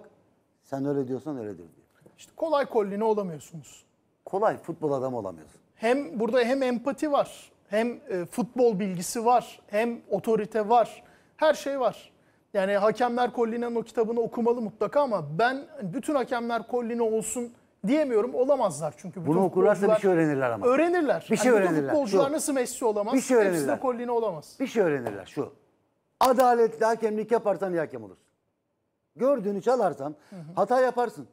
[SPEAKER 2] Sen
[SPEAKER 1] öyle diyorsan öyledir diyor. İşte kolay kolline olamıyorsunuz kolay futbol adamı olamıyorsun. Hem burada hem empati var, hem e, futbol bilgisi var, hem otorite var. Her şey var. Yani Hakemler Kolli'nin o kitabını okumalı mutlaka ama ben bütün Hakemler Kolli'ne olsun diyemiyorum. Olamazlar çünkü. Bütün Bunu okurlarsa bir şey öğrenirler ama. Öğrenirler. Bir şey yani öğrenirler. Futbolcular nasıl Messi olamaz, bir şey öğrenirler. hepsi de Kolli'ne olamaz.
[SPEAKER 2] Bir şey öğrenirler. Şu. Adaletli hakemlik yaparsan iyi hakem olursun. Gördüğünü çalarsan hı hı. hata yaparsın.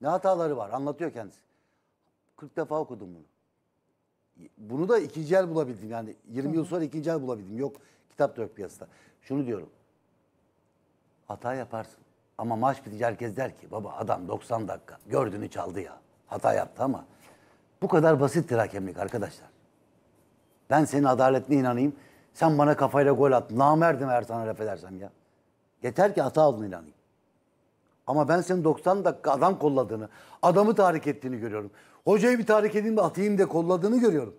[SPEAKER 2] Ne hataları var anlatıyor kendisi. 40 defa okudum bunu. Bunu da ikinci el bulabildim. Yani 20 yıl sonra ikinci el bulabildim. Yok kitap da yok piyasada. Şunu diyorum. Hata yaparsın. Ama maç bitince herkes der ki baba adam 90 dakika gördüğünü çaldı ya. Hata yaptı ama bu kadar basittir hakemlik arkadaşlar. Ben senin adaletine inanayım. Sen bana kafayla gol at. Namerdim eğer sana laf edersem ya. Yeter ki hata aldın inanayım. Ama ben senin 90 dakika adam kolladığını, adamı tahrik ettiğini görüyorum. Hocayı bir tahrik edeyim de atayım de kolladığını görüyorum.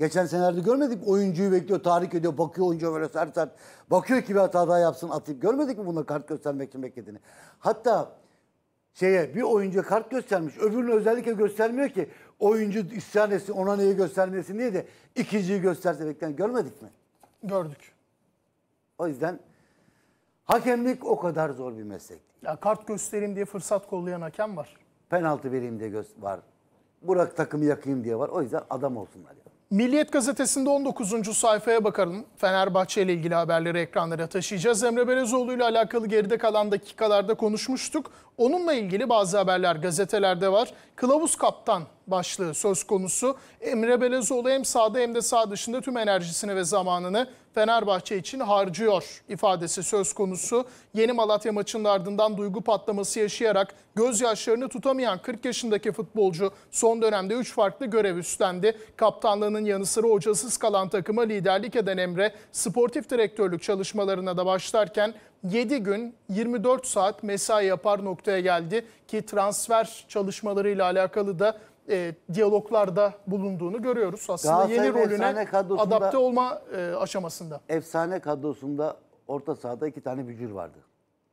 [SPEAKER 2] Geçen senelerde görmedik oyuncuyu bekliyor, tahrik ediyor, bakıyor oyuncu böyle sert sert. Bakıyor ki bir hata daha yapsın atayım. Görmedik mi bunda kart göstermek için beklediğini? Hatta şeye bir oyuncu kart göstermiş. Öbürünü özellikle göstermiyor ki oyuncu isyan etsin, ona neyi göstermesin diye de ikinciyi gösterse beklen görmedik mi? Gördük. O yüzden hakemlik o kadar zor bir meslek. Ya kart göstereyim diye fırsat kollayan hakem var. Penaltı vereyim diye var. Burak takımı yakayım diye var. O yüzden
[SPEAKER 1] adam olsunlar ya. Milliyet gazetesinde 19. sayfaya bakalım. Fenerbahçe ile ilgili haberleri ekranlara taşıyacağız. Emre Belezoğlu ile alakalı geride kalan dakikalarda konuşmuştuk. Onunla ilgili bazı haberler gazetelerde var. Kılavuz Kaptan başlığı söz konusu. Emre Belezoğlu hem sahada hem de sağ dışında tüm enerjisini ve zamanını Fenerbahçe için harcıyor ifadesi söz konusu. Yeni Malatya maçının ardından duygu patlaması yaşayarak gözyaşlarını tutamayan 40 yaşındaki futbolcu son dönemde 3 farklı görev üstlendi. Kaptanlığının yanı sıra hocasız kalan takıma liderlik eden Emre sportif direktörlük çalışmalarına da başlarken 7 gün 24 saat mesai yapar noktaya geldi ki transfer çalışmalarıyla alakalı da e, diyaloglarda bulunduğunu görüyoruz. Aslında yeni rolüne adapte olma e, aşamasında.
[SPEAKER 2] Efsane kadrosunda orta sahada iki tane bücür vardı.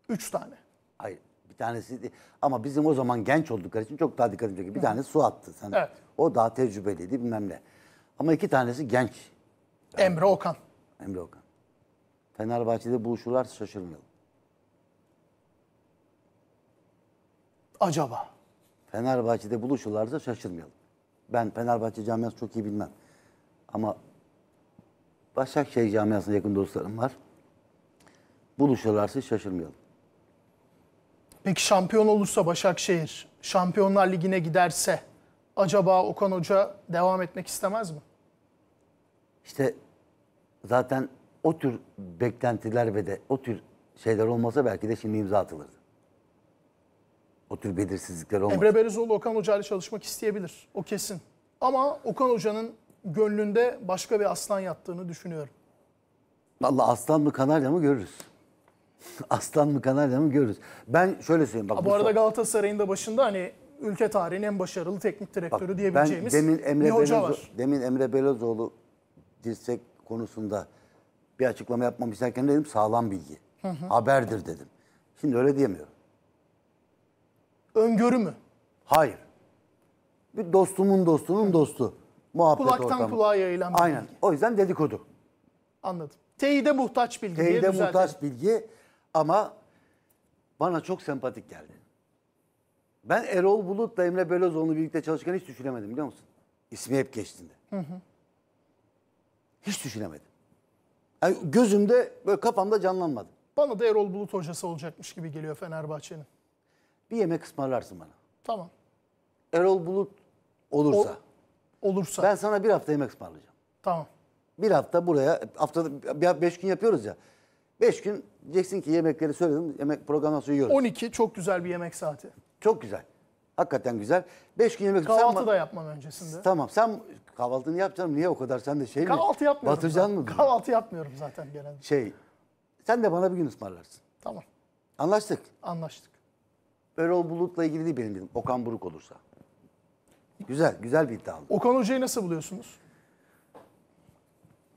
[SPEAKER 2] Üç tane. Hayır bir tanesi ama bizim o zaman genç oldukları için çok daha dikkatimi çekiyor. Bir Hı. tanesi su attı sen. Evet. O daha tecrübeliydi bilmem ne. Ama iki tanesi genç. Emre Okan. Emre Okan. Fenerbahçe'de buluşurlar şaşırmayalım. Acaba? Fenerbahçe'de buluşurlarsa şaşırmayalım. Ben Fenerbahçe camiası çok iyi bilmem. Ama Başakşehir camiasına yakın dostlarım var. Buluşurlarsa şaşırmayalım.
[SPEAKER 1] Peki şampiyon olursa Başakşehir, Şampiyonlar Ligi'ne giderse acaba Okan Hoca devam etmek istemez mi?
[SPEAKER 2] İşte zaten o tür beklentiler ve de o tür şeyler olmasa belki de şimdi imza atılırdı. O tür belirsizlikler olmasa. Emre
[SPEAKER 1] Berizoğlu Okan Hoca ile çalışmak isteyebilir. O kesin. Ama Okan Hoca'nın gönlünde başka bir aslan yattığını düşünüyorum.
[SPEAKER 2] Valla aslan mı kanarya mı görürüz. aslan mı kanarya mı görürüz. Ben şöyle söyleyeyim. Bak, bu, bu arada
[SPEAKER 1] Galatasaray'ın da başında hani ülke tarihinin en başarılı teknik direktörü Bak, diyebileceğimiz ben demin Emre bir hoca Belezo- var.
[SPEAKER 2] Demin Emre Belezoğlu dirsek konusunda bir açıklama yapmam isterken dedim sağlam bilgi. Hı hı. Haberdir dedim. Şimdi öyle diyemiyorum. Öngörü mü? Hayır. Bir dostumun dostunun dostu. Muhabbet Kulaktan ortamı. kulağa yayılan bilgi. Aynen. O yüzden dedikodu.
[SPEAKER 1] Anladım. Teyide muhtaç
[SPEAKER 2] bilgi Teyide muhtaç bilgi ama bana çok sempatik geldi. Ben Erol Bulut'la Emre Belözoğlu'nu birlikte çalışırken hiç düşünemedim biliyor musun? İsmi hep
[SPEAKER 1] geçtiğinde. Hı hı. Hiç düşünemedim. Yani gözümde böyle kafamda canlanmadı. Bana da Erol Bulut hocası olacakmış gibi geliyor Fenerbahçe'nin. Bir
[SPEAKER 2] yemek ısmarlarsın bana. Tamam. Erol Bulut olursa. O, olursa. Ben sana bir hafta yemek ısmarlayacağım. Tamam. Bir hafta buraya, haftada beş gün yapıyoruz ya. Beş gün diyeceksin ki yemekleri söyledim, yemek programdan sonra yiyoruz.
[SPEAKER 1] 12 çok güzel bir yemek saati.
[SPEAKER 2] Çok güzel. Hakikaten güzel. 5 gün yemek Kahvaltı da yapmam öncesinde. Tamam sen kahvaltını yapacaksın. Niye o kadar sen de şey mi? Kahvaltı yapmıyorum. Batıracaksın mı?
[SPEAKER 1] Kahvaltı yapmıyorum zaten genelde.
[SPEAKER 2] Şey sen de bana bir gün ısmarlarsın. Tamam. Anlaştık. Anlaştık. Erol Bulut'la ilgili değil benim dedim. Okan Buruk olursa. Güzel, güzel bir iddia aldım. Okan Hoca'yı nasıl buluyorsunuz?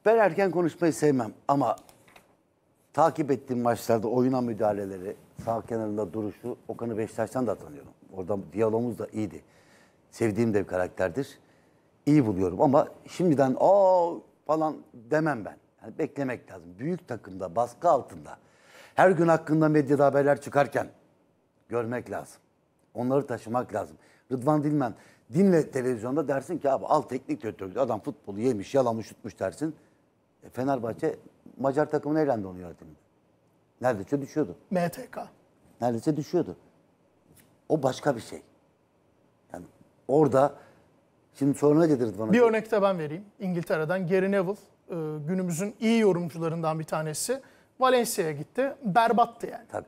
[SPEAKER 2] Ben erken konuşmayı sevmem ama takip ettiğim maçlarda oyuna müdahaleleri, sağ kenarında duruşu Okan'ı Beşiktaş'tan da tanıyorum. Oradan diyalogumuz da iyiydi. Sevdiğim de bir karakterdir. İyi buluyorum ama şimdiden o falan demem ben. Yani beklemek lazım. Büyük takımda, baskı altında. Her gün hakkında medyada haberler çıkarken görmek lazım. Onları taşımak lazım. Rıdvan Dilmen dinle televizyonda dersin ki abi al teknik götürdü. Adam futbolu yemiş, yalamış, tutmuş dersin. E, Fenerbahçe Macar takımına eğlendi onu yönetiminde. Neredeyse düşüyordu. MTK. Neredeyse düşüyordu. O başka bir şey. Yani orada şimdi sonra ne dedirdi bana? Bir
[SPEAKER 1] örnek de ben vereyim. İngiltere'den Gary Neville e, günümüzün iyi yorumcularından bir tanesi. Valencia'ya gitti. Berbattı yani. Tabii.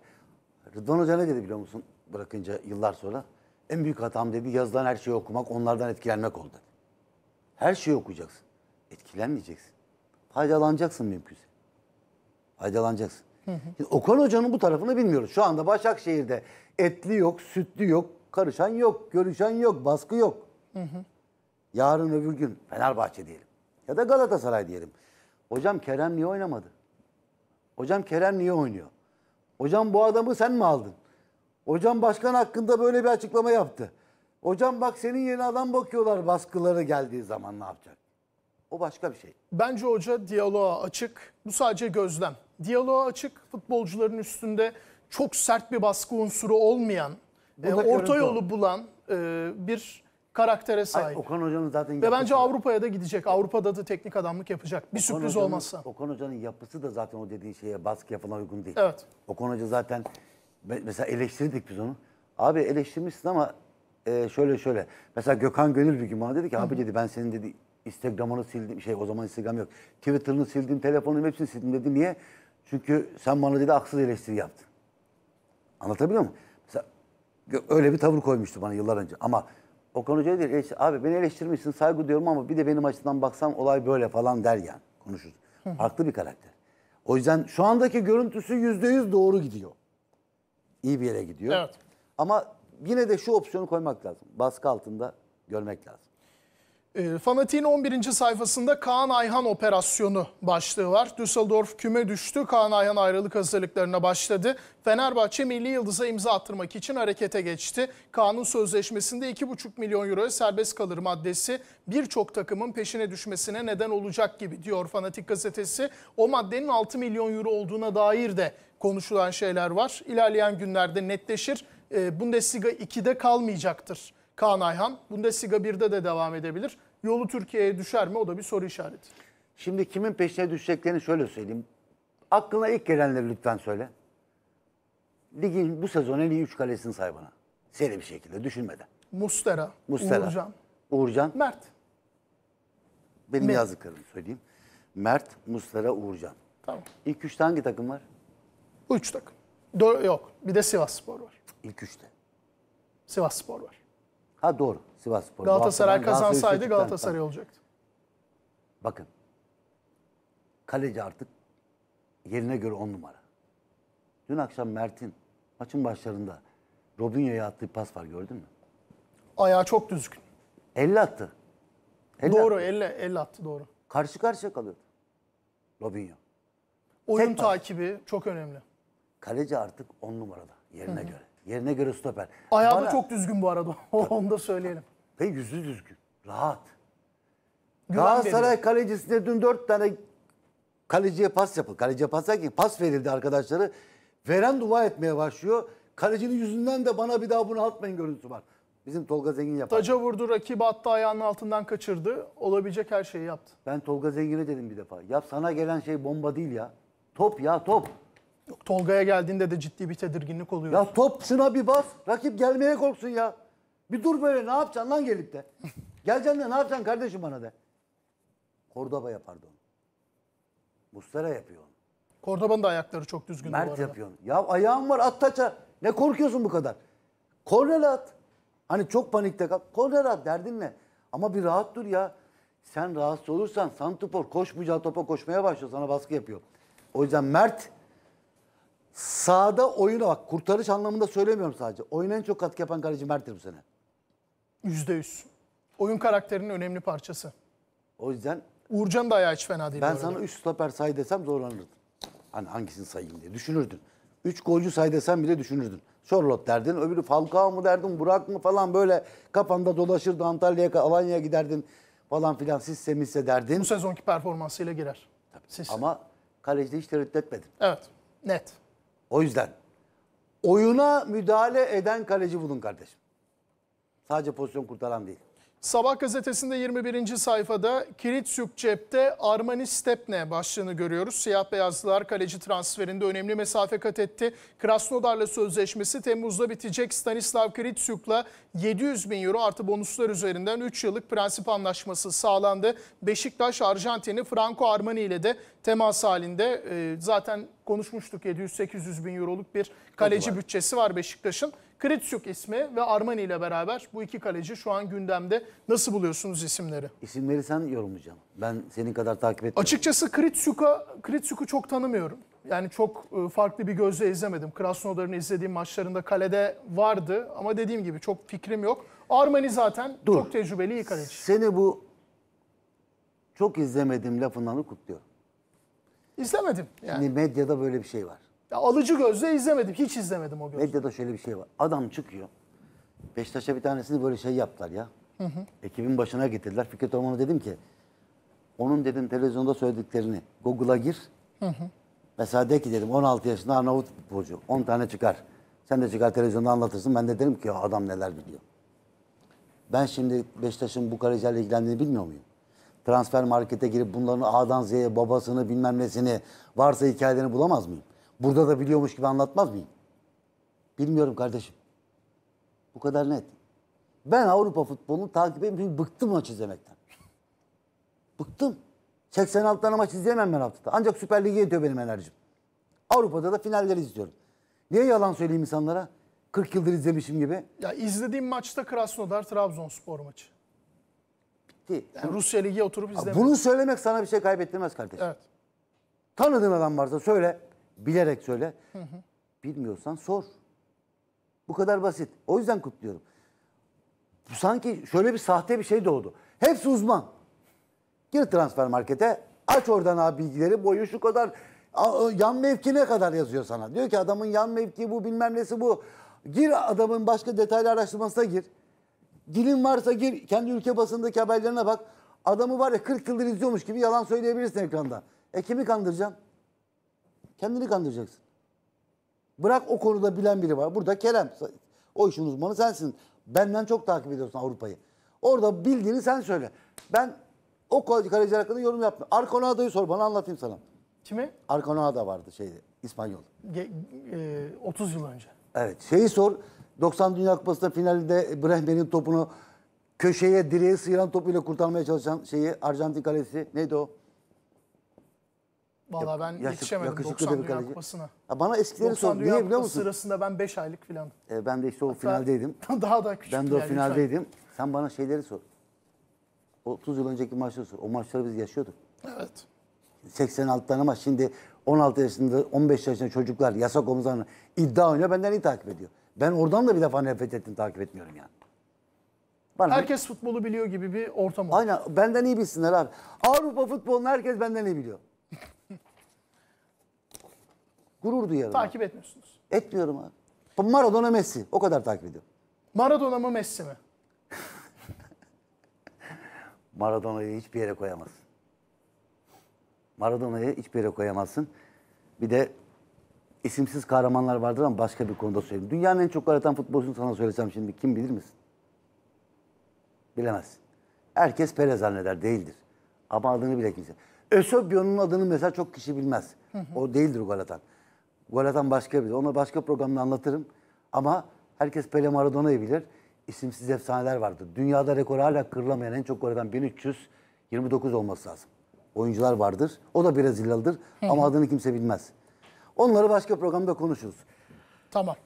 [SPEAKER 2] Rıdvan Hoca ne dedi biliyor musun bırakınca yıllar sonra? En büyük hatam dedi yazılan her şeyi okumak, onlardan etkilenmek oldu. Her şeyi okuyacaksın. Etkilenmeyeceksin. Faydalanacaksın mümkünse. Faydalanacaksın. Hı hı. Şimdi Okan Hoca'nın bu tarafını bilmiyoruz. Şu anda Başakşehir'de etli yok, sütlü yok, karışan yok, görüşen yok, baskı yok. Hı hı. Yarın öbür gün Fenerbahçe diyelim ya da Galatasaray diyelim. Hocam Kerem niye oynamadı? Hocam Kerem niye oynuyor? Hocam bu adamı sen mi aldın? Hocam başkan hakkında böyle bir açıklama yaptı. Hocam bak senin yeni adam bakıyorlar baskıları geldiği zaman
[SPEAKER 1] ne yapacak? O başka bir şey. Bence hoca diyaloğa açık. Bu sadece gözlem. Diyaloğa açık futbolcuların üstünde çok sert bir baskı unsuru olmayan, e, orta yolu o. bulan e, bir karaktere sahip. Ay, Okan Hoca'nın zaten yapısı. Ve bence Avrupa'ya da gidecek. Avrupa'da da teknik adamlık yapacak. Bir Okan sürpriz olmazsa.
[SPEAKER 2] Okan Hoca'nın yapısı da zaten o dediğin şeye baskı falan uygun değil. Evet. Okan Hoca zaten mesela eleştirdik biz onu. Abi eleştirmişsin ama e, şöyle şöyle. Mesela Gökhan Gönül bir gün bana dedi ki abi dedi ben senin dedi Instagram'ını sildim. Şey o zaman Instagram yok. Twitter'ını sildim, telefonunu hepsini sildim dedi. Niye? Çünkü sen bana dedi haksız eleştiri yaptın. Anlatabiliyor muyum? Mesela öyle bir tavır koymuştu bana yıllar önce. Ama Okan Hoca şey değil, abi beni eleştirmişsin saygı diyorum ama bir de benim açıdan baksam olay böyle falan der yani. Konuşur. Farklı bir karakter. O yüzden şu andaki görüntüsü yüzde yüz doğru gidiyor. İyi bir yere gidiyor. Evet. Ama yine
[SPEAKER 1] de şu opsiyonu koymak
[SPEAKER 2] lazım. Baskı altında görmek lazım.
[SPEAKER 1] E, ee, Fanatik'in 11. sayfasında Kaan Ayhan operasyonu başlığı var. Düsseldorf küme düştü. Kaan Ayhan ayrılık hazırlıklarına başladı. Fenerbahçe Milli Yıldız'a imza attırmak için harekete geçti. Kaan'ın sözleşmesinde 2,5 milyon euroya serbest kalır maddesi birçok takımın peşine düşmesine neden olacak gibi diyor Fanatik gazetesi. O maddenin 6 milyon euro olduğuna dair de konuşulan şeyler var. İlerleyen günlerde netleşir. E, Bundesliga 2'de kalmayacaktır Kaan Ayhan. Bundesliga 1'de de devam edebilir. Yolu Türkiye'ye düşer mi? O da bir soru işareti. Şimdi kimin peşine düşeceklerini şöyle söyleyeyim. Aklına
[SPEAKER 2] ilk gelenleri lütfen söyle. Ligin bu sezon en iyi 3 kalesini say bana. Seri bir şekilde düşünmeden.
[SPEAKER 1] Mustera, Mustera Uğurcan,
[SPEAKER 2] Uğurcan. Mert. Benim yazdıklarımı söyleyeyim. Mert, Mustera, Uğurcan. Tamam. İlk üçte hangi takım var?
[SPEAKER 1] Üç takım. Dör, yok. Bir de Sivas Spor var. İlk üçte. Sivas Spor var.
[SPEAKER 2] Ha doğru. Sivas Spor. Galatasaray kazansaydı Galatasaray olacaktı. Bakın. Kaleci artık yerine göre on numara. Dün akşam Mert'in maçın başlarında Robinho'ya attığı pas var gördün mü? Ayağı çok düzgün. 50 attı. 50 doğru attı. 50,
[SPEAKER 1] 50 attı doğru.
[SPEAKER 2] Karşı karşıya kalıyordu Robinho.
[SPEAKER 1] Oyun Tek takibi pas. çok önemli.
[SPEAKER 2] Kaleci artık on numarada yerine Hı-hı. göre. Yerine göre stoper. Ayağı Bana... da çok düzgün bu
[SPEAKER 1] arada. Onu da söyleyelim.
[SPEAKER 2] Ve yüzü düzgün. Rahat.
[SPEAKER 1] Güven Galatasaray veriyor.
[SPEAKER 2] kalecisine dün dört tane kaleciye pas yapıldı. Kaleciye pas ki pas verildi arkadaşları. Veren dua etmeye başlıyor. Kalecinin yüzünden de bana bir daha bunu atmayın görüntüsü var. Bizim Tolga Zengin yapar. Taca
[SPEAKER 1] vurdu, rakibi attı ayağının altından kaçırdı.
[SPEAKER 2] Olabilecek her şeyi yaptı. Ben Tolga Zengin'e dedim bir defa. Yap sana gelen şey bomba değil ya. Top ya top. Yok Tolga'ya geldiğinde de ciddi bir tedirginlik oluyor. Ya top bir bas. Rakip gelmeye korksun ya. Bir dur böyle ne yapacaksın lan gelip de. Geleceksin de ne yapacaksın kardeşim bana de. Kordoba yapardı onu. Mustara yapıyor onu.
[SPEAKER 1] Cordoba'nın da ayakları çok düzgün. Mert yapıyor
[SPEAKER 2] Ya ayağın var at taça. Ne korkuyorsun bu kadar? Korner at. Hani çok panikte kal. Korner at derdin ne? Ama bir rahat dur ya. Sen rahatsız olursan Santupor koşmayacağı topa koşmaya başlıyor. Sana baskı yapıyor. O yüzden Mert sahada oyuna bak kurtarış anlamında söylemiyorum sadece. Oyun en çok katkı yapan kaleci Mert'tir bu sene.
[SPEAKER 1] Yüzde yüz. Oyun karakterinin önemli parçası. O yüzden... Uğurcan da ayağı hiç fena değil. Ben sana 3
[SPEAKER 2] stoper say desem zorlanırdın. Hani hangisini sayayım diye düşünürdün. 3 golcü say desem bile düşünürdün. Charlotte derdin, öbürü Falcao mu derdin, Burak mı falan böyle kafanda dolaşırdı. Antalya'ya, Alanya'ya giderdin falan filan. Sisse misse derdin. Bu sezonki
[SPEAKER 1] performansıyla girer.
[SPEAKER 2] Tabii. Sisse. Ama kalecide hiç tereddüt etmedim. Evet, net. O yüzden oyuna müdahale eden kaleci bulun kardeşim. Sadece pozisyon kurtaran değil.
[SPEAKER 1] Sabah gazetesinde 21. sayfada kilit cepte Armani Stepne başlığını görüyoruz. Siyah beyazlılar kaleci transferinde önemli mesafe kat etti. Krasnodar'la sözleşmesi Temmuz'da bitecek. Stanislav Kritsuk'la 700 bin euro artı bonuslar üzerinden 3 yıllık prensip anlaşması sağlandı. Beşiktaş Arjantin'i Franco Armani ile de temas halinde. E, zaten konuşmuştuk 700-800 bin euroluk bir kaleci bütçesi var Beşiktaş'ın. Kritsuk ismi ve Armani ile beraber bu iki kaleci şu an gündemde. Nasıl buluyorsunuz isimleri? İsimleri sen yorumlayacaksın.
[SPEAKER 2] Ben senin kadar takip etmiyorum.
[SPEAKER 1] Açıkçası Kritsuk'a Kritsuk'u çok tanımıyorum. Yani çok e, farklı bir gözle izlemedim. Krasnodar'ın izlediğim maçlarında kalede vardı ama dediğim gibi çok fikrim yok. Armani zaten Dur. çok tecrübeli iyi kaleci. Seni bu
[SPEAKER 2] çok izlemedim lafından da kutluyorum. İzlemedim. Yani. Şimdi medyada böyle bir şey var. Ya alıcı gözle izlemedim. Hiç izlemedim o gözle. Medyada şöyle bir şey var. Adam çıkıyor. Beşiktaş'a bir tanesini böyle şey yaptılar ya. Hı hı. Ekibin başına getirdiler. Fikret Orman'a dedim ki onun dedim televizyonda söylediklerini Google'a gir. Hı hı. Mesela de ki dedim 16 yaşında Arnavut futbolcu. 10 tane çıkar. Sen de çıkar televizyonda anlatırsın. Ben de derim ki adam neler biliyor. Ben şimdi Beşiktaş'ın bu kalecilerle ilgilendiğini bilmiyor muyum? Transfer markete girip bunların A'dan Z'ye babasını bilmem nesini varsa hikayelerini bulamaz mıyım? Burada da biliyormuş gibi anlatmaz mıyım? Bilmiyorum kardeşim. Bu kadar net. Ben Avrupa futbolunu takip etmiyorum. Bıktım maç izlemekten. Bıktım. 86 tane maç izleyemem ben haftada. Ancak Süper Lig'e yetiyor benim enerjim. Avrupa'da da finalleri izliyorum. Niye yalan söyleyeyim insanlara? 40 yıldır izlemişim gibi.
[SPEAKER 1] Ya izlediğim maçta Krasnodar Trabzonspor maçı. Bitti. Yani Rusya Ligi'ye oturup izlemedim. Bunu
[SPEAKER 2] söylemek sana bir şey kaybettirmez kardeşim. Evet. Tanıdığın adam varsa söyle bilerek söyle. Hı hı. Bilmiyorsan sor. Bu kadar basit. O yüzden kutluyorum. Sanki şöyle bir sahte bir şey doğdu. Hepsi uzman. Gir transfer markete aç oradan abi bilgileri boyu şu kadar yan mevki ne kadar yazıyor sana. Diyor ki adamın yan mevki bu bilmem nesi bu. Gir adamın başka detaylı araştırmasına gir. Dilin varsa gir kendi ülke basındaki haberlerine bak. Adamı var ya 40 yıldır izliyormuş gibi yalan söyleyebilirsin ekranda. E kimi kandıracaksın? Kendini kandıracaksın. Bırak o konuda bilen biri var. Burada Kerem o işin uzmanı sensin. Benden çok takip ediyorsun Avrupa'yı. Orada bildiğini sen söyle. Ben o kaleciler hakkında yorum yapmıyorum. Arconada'yı sor bana anlatayım sana. Kimi? Arconada vardı şeyde İspanyol.
[SPEAKER 1] Ge- e- 30 yıl önce.
[SPEAKER 2] Evet şeyi sor. 90 Dünya Kupası'nda finalde Brehme'nin topunu köşeye direğe sıyıran topuyla kurtarmaya çalışan şeyi Arjantin kalesi neydi o?
[SPEAKER 1] Valla ben Yaşık, yetişemedim yakışıklı 90 bir dünya kaleci. kupasına.
[SPEAKER 2] Ya bana eskileri sor. Niye biliyor musun? sırasında
[SPEAKER 1] ben 5 aylık falan.
[SPEAKER 2] E, ben de işte o finaldeydim. Daha da küçük. Ben de o finaldeydim. Sen bana şeyleri sor. 30 yıl önceki maçları sor. O maçları biz yaşıyorduk. Evet. 86 ama Şimdi 16 yaşında, 15 yaşında çocuklar yasak omuzlarına iddia oynuyor. Benden iyi takip ediyor. Ben oradan da bir defa nefret ettim takip etmiyorum yani.
[SPEAKER 1] Bana Herkes futbolu biliyor gibi bir ortam oldu. Aynen benden iyi
[SPEAKER 2] bilsinler abi. Avrupa futbolunu herkes benden iyi biliyor. Gurur duyarım. Takip abi. etmiyorsunuz. Etmiyorum abi. Maradona Messi. O kadar takip ediyorum.
[SPEAKER 1] Maradona mı Messi mi?
[SPEAKER 2] Maradona'yı hiçbir yere koyamazsın. Maradona'yı hiçbir yere koyamazsın. Bir de isimsiz kahramanlar vardır ama başka bir konuda söyleyeyim. Dünyanın en çok gol futbolcusunu sana söylesem şimdi kim bilir misin? Bilemezsin. Herkes Pele zanneder değildir. Ama adını bile kimse. Ösöbyon'un adını mesela çok kişi bilmez. Hı hı. O değildir gol Gol atan başka biri. Ona başka programda anlatırım. Ama herkes Pele Maradona'yı bilir. İsimsiz efsaneler vardır. Dünyada rekor hala kırılamayan en çok gol 1329 olması lazım. Oyuncular vardır. O da Brezilyalıdır ama adını kimse bilmez. Onları başka programda konuşuruz. Tamam.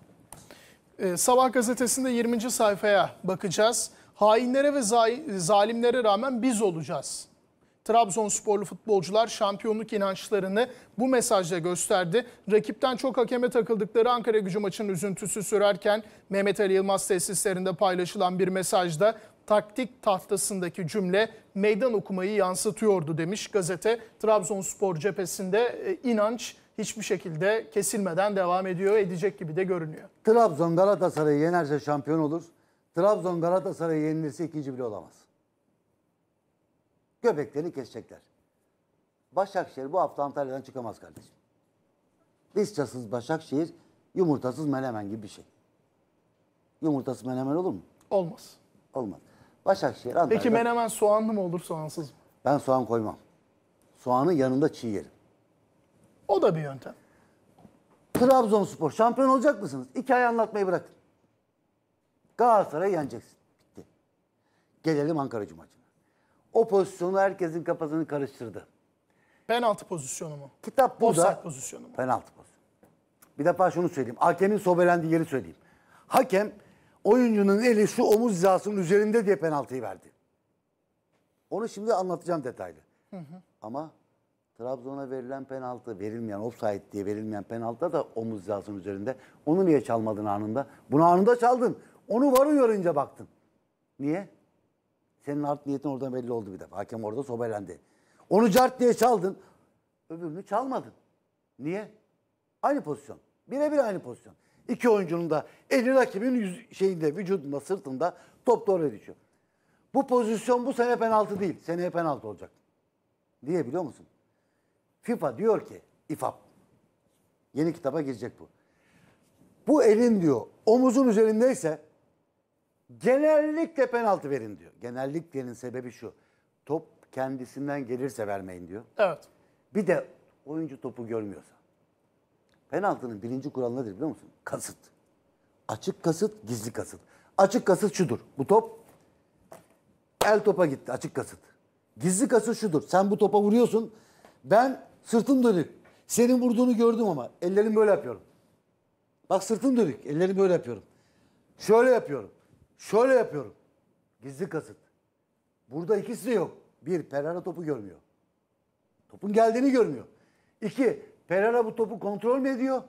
[SPEAKER 1] Ee, Sabah gazetesinde 20. sayfaya bakacağız. Hainlere ve zalimlere rağmen biz olacağız Trabzonsporlu futbolcular şampiyonluk inançlarını bu mesajla gösterdi. Rakipten çok hakeme takıldıkları Ankara gücü maçının üzüntüsü sürerken Mehmet Ali Yılmaz tesislerinde paylaşılan bir mesajda taktik tahtasındaki cümle meydan okumayı yansıtıyordu demiş gazete. Trabzonspor cephesinde e, inanç hiçbir şekilde kesilmeden devam ediyor, edecek gibi de görünüyor.
[SPEAKER 2] Trabzon Galatasaray'ı yenerse şampiyon olur. Trabzon Galatasaray'ı yenilirse ikinci bile olamaz. Göbeklerini kesecekler. Başakşehir bu hafta Antalya'dan çıkamaz kardeşim. Bisçasız Başakşehir yumurtasız menemen gibi bir şey. Yumurtasız menemen olur mu? Olmaz. Olmaz. Başakşehir Antalya'da... Peki menemen
[SPEAKER 1] soğanlı mı olur soğansız mı?
[SPEAKER 2] Ben soğan koymam. Soğanı yanında çiğ yerim. O da bir yöntem. Trabzonspor şampiyon olacak mısınız? Hikaye anlatmayı bırakın. Galatasaray'ı yeneceksin. Bitti. Gelelim Ankara Cumhuriyeti. O pozisyonu herkesin kafasını karıştırdı.
[SPEAKER 1] Penaltı pozisyonu mu? Kitap burada. Offside pozisyonu
[SPEAKER 2] mu? Penaltı pozisyonu. Bir defa şunu söyleyeyim. Hakemin sobelendiği yeri söyleyeyim. Hakem oyuncunun eli şu omuz hizasının üzerinde diye penaltıyı verdi. Onu şimdi anlatacağım detaylı. Hı hı. Ama Trabzon'a verilen penaltı, verilmeyen offside diye verilmeyen penaltı da omuz hizasının üzerinde. Onu niye çalmadın anında? Bunu anında çaldın. Onu varın görünce baktın. Niye? Senin art niyetin orada belli oldu bir defa. Hakem orada sobelendi. Onu cart diye çaldın. Öbürünü çalmadın. Niye? Aynı pozisyon. Birebir aynı pozisyon. İki oyuncunun da eli rakibin yüz, şeyinde, vücudunda, sırtında top doğru düşüyor. Bu pozisyon bu sene penaltı değil. Seneye penaltı olacak. diye biliyor musun? FIFA diyor ki İFAP. Yeni kitaba girecek bu. Bu elin diyor omuzun üzerindeyse Genellikle penaltı verin diyor. Genellikle'nin sebebi şu. Top kendisinden gelirse vermeyin diyor. Evet. Bir de oyuncu topu görmüyorsa. Penaltının birinci kuralı nedir biliyor musun? Kasıt. Açık kasıt, gizli kasıt. Açık kasıt şudur. Bu top el topa gitti açık kasıt. Gizli kasıt şudur. Sen bu topa vuruyorsun. Ben sırtım dönük. Senin vurduğunu gördüm ama ellerim böyle yapıyorum. Bak sırtım dönük. ellerim böyle yapıyorum. Şöyle yapıyorum. Şöyle yapıyorum. Gizli kasıt. Burada ikisi de yok. Bir, Perera topu görmüyor. Topun geldiğini görmüyor. İki, Perera bu topu kontrol mü ediyor?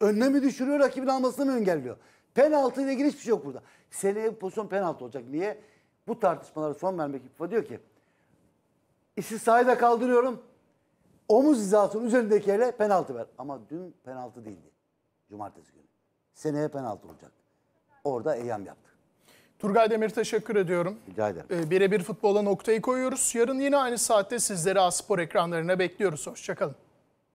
[SPEAKER 2] Önüne mi düşürüyor, rakibin almasını mı engelliyor? Penaltı ile ilgili hiçbir şey yok burada. Seneye bu pozisyon penaltı olacak. Niye? Bu tartışmalara son vermek ifa diyor ki işi sahada kaldırıyorum. Omuz hizasının üzerindeki ele penaltı ver. Ama dün
[SPEAKER 1] penaltı değildi. Cumartesi günü. Seneye penaltı olacak. Orada eyyam yaptı. Turgay Demir teşekkür ediyorum. Rica ederim. Ee, Birebir futbola noktayı koyuyoruz. Yarın yine aynı saatte sizleri Aspor ekranlarına bekliyoruz. Hoşçakalın.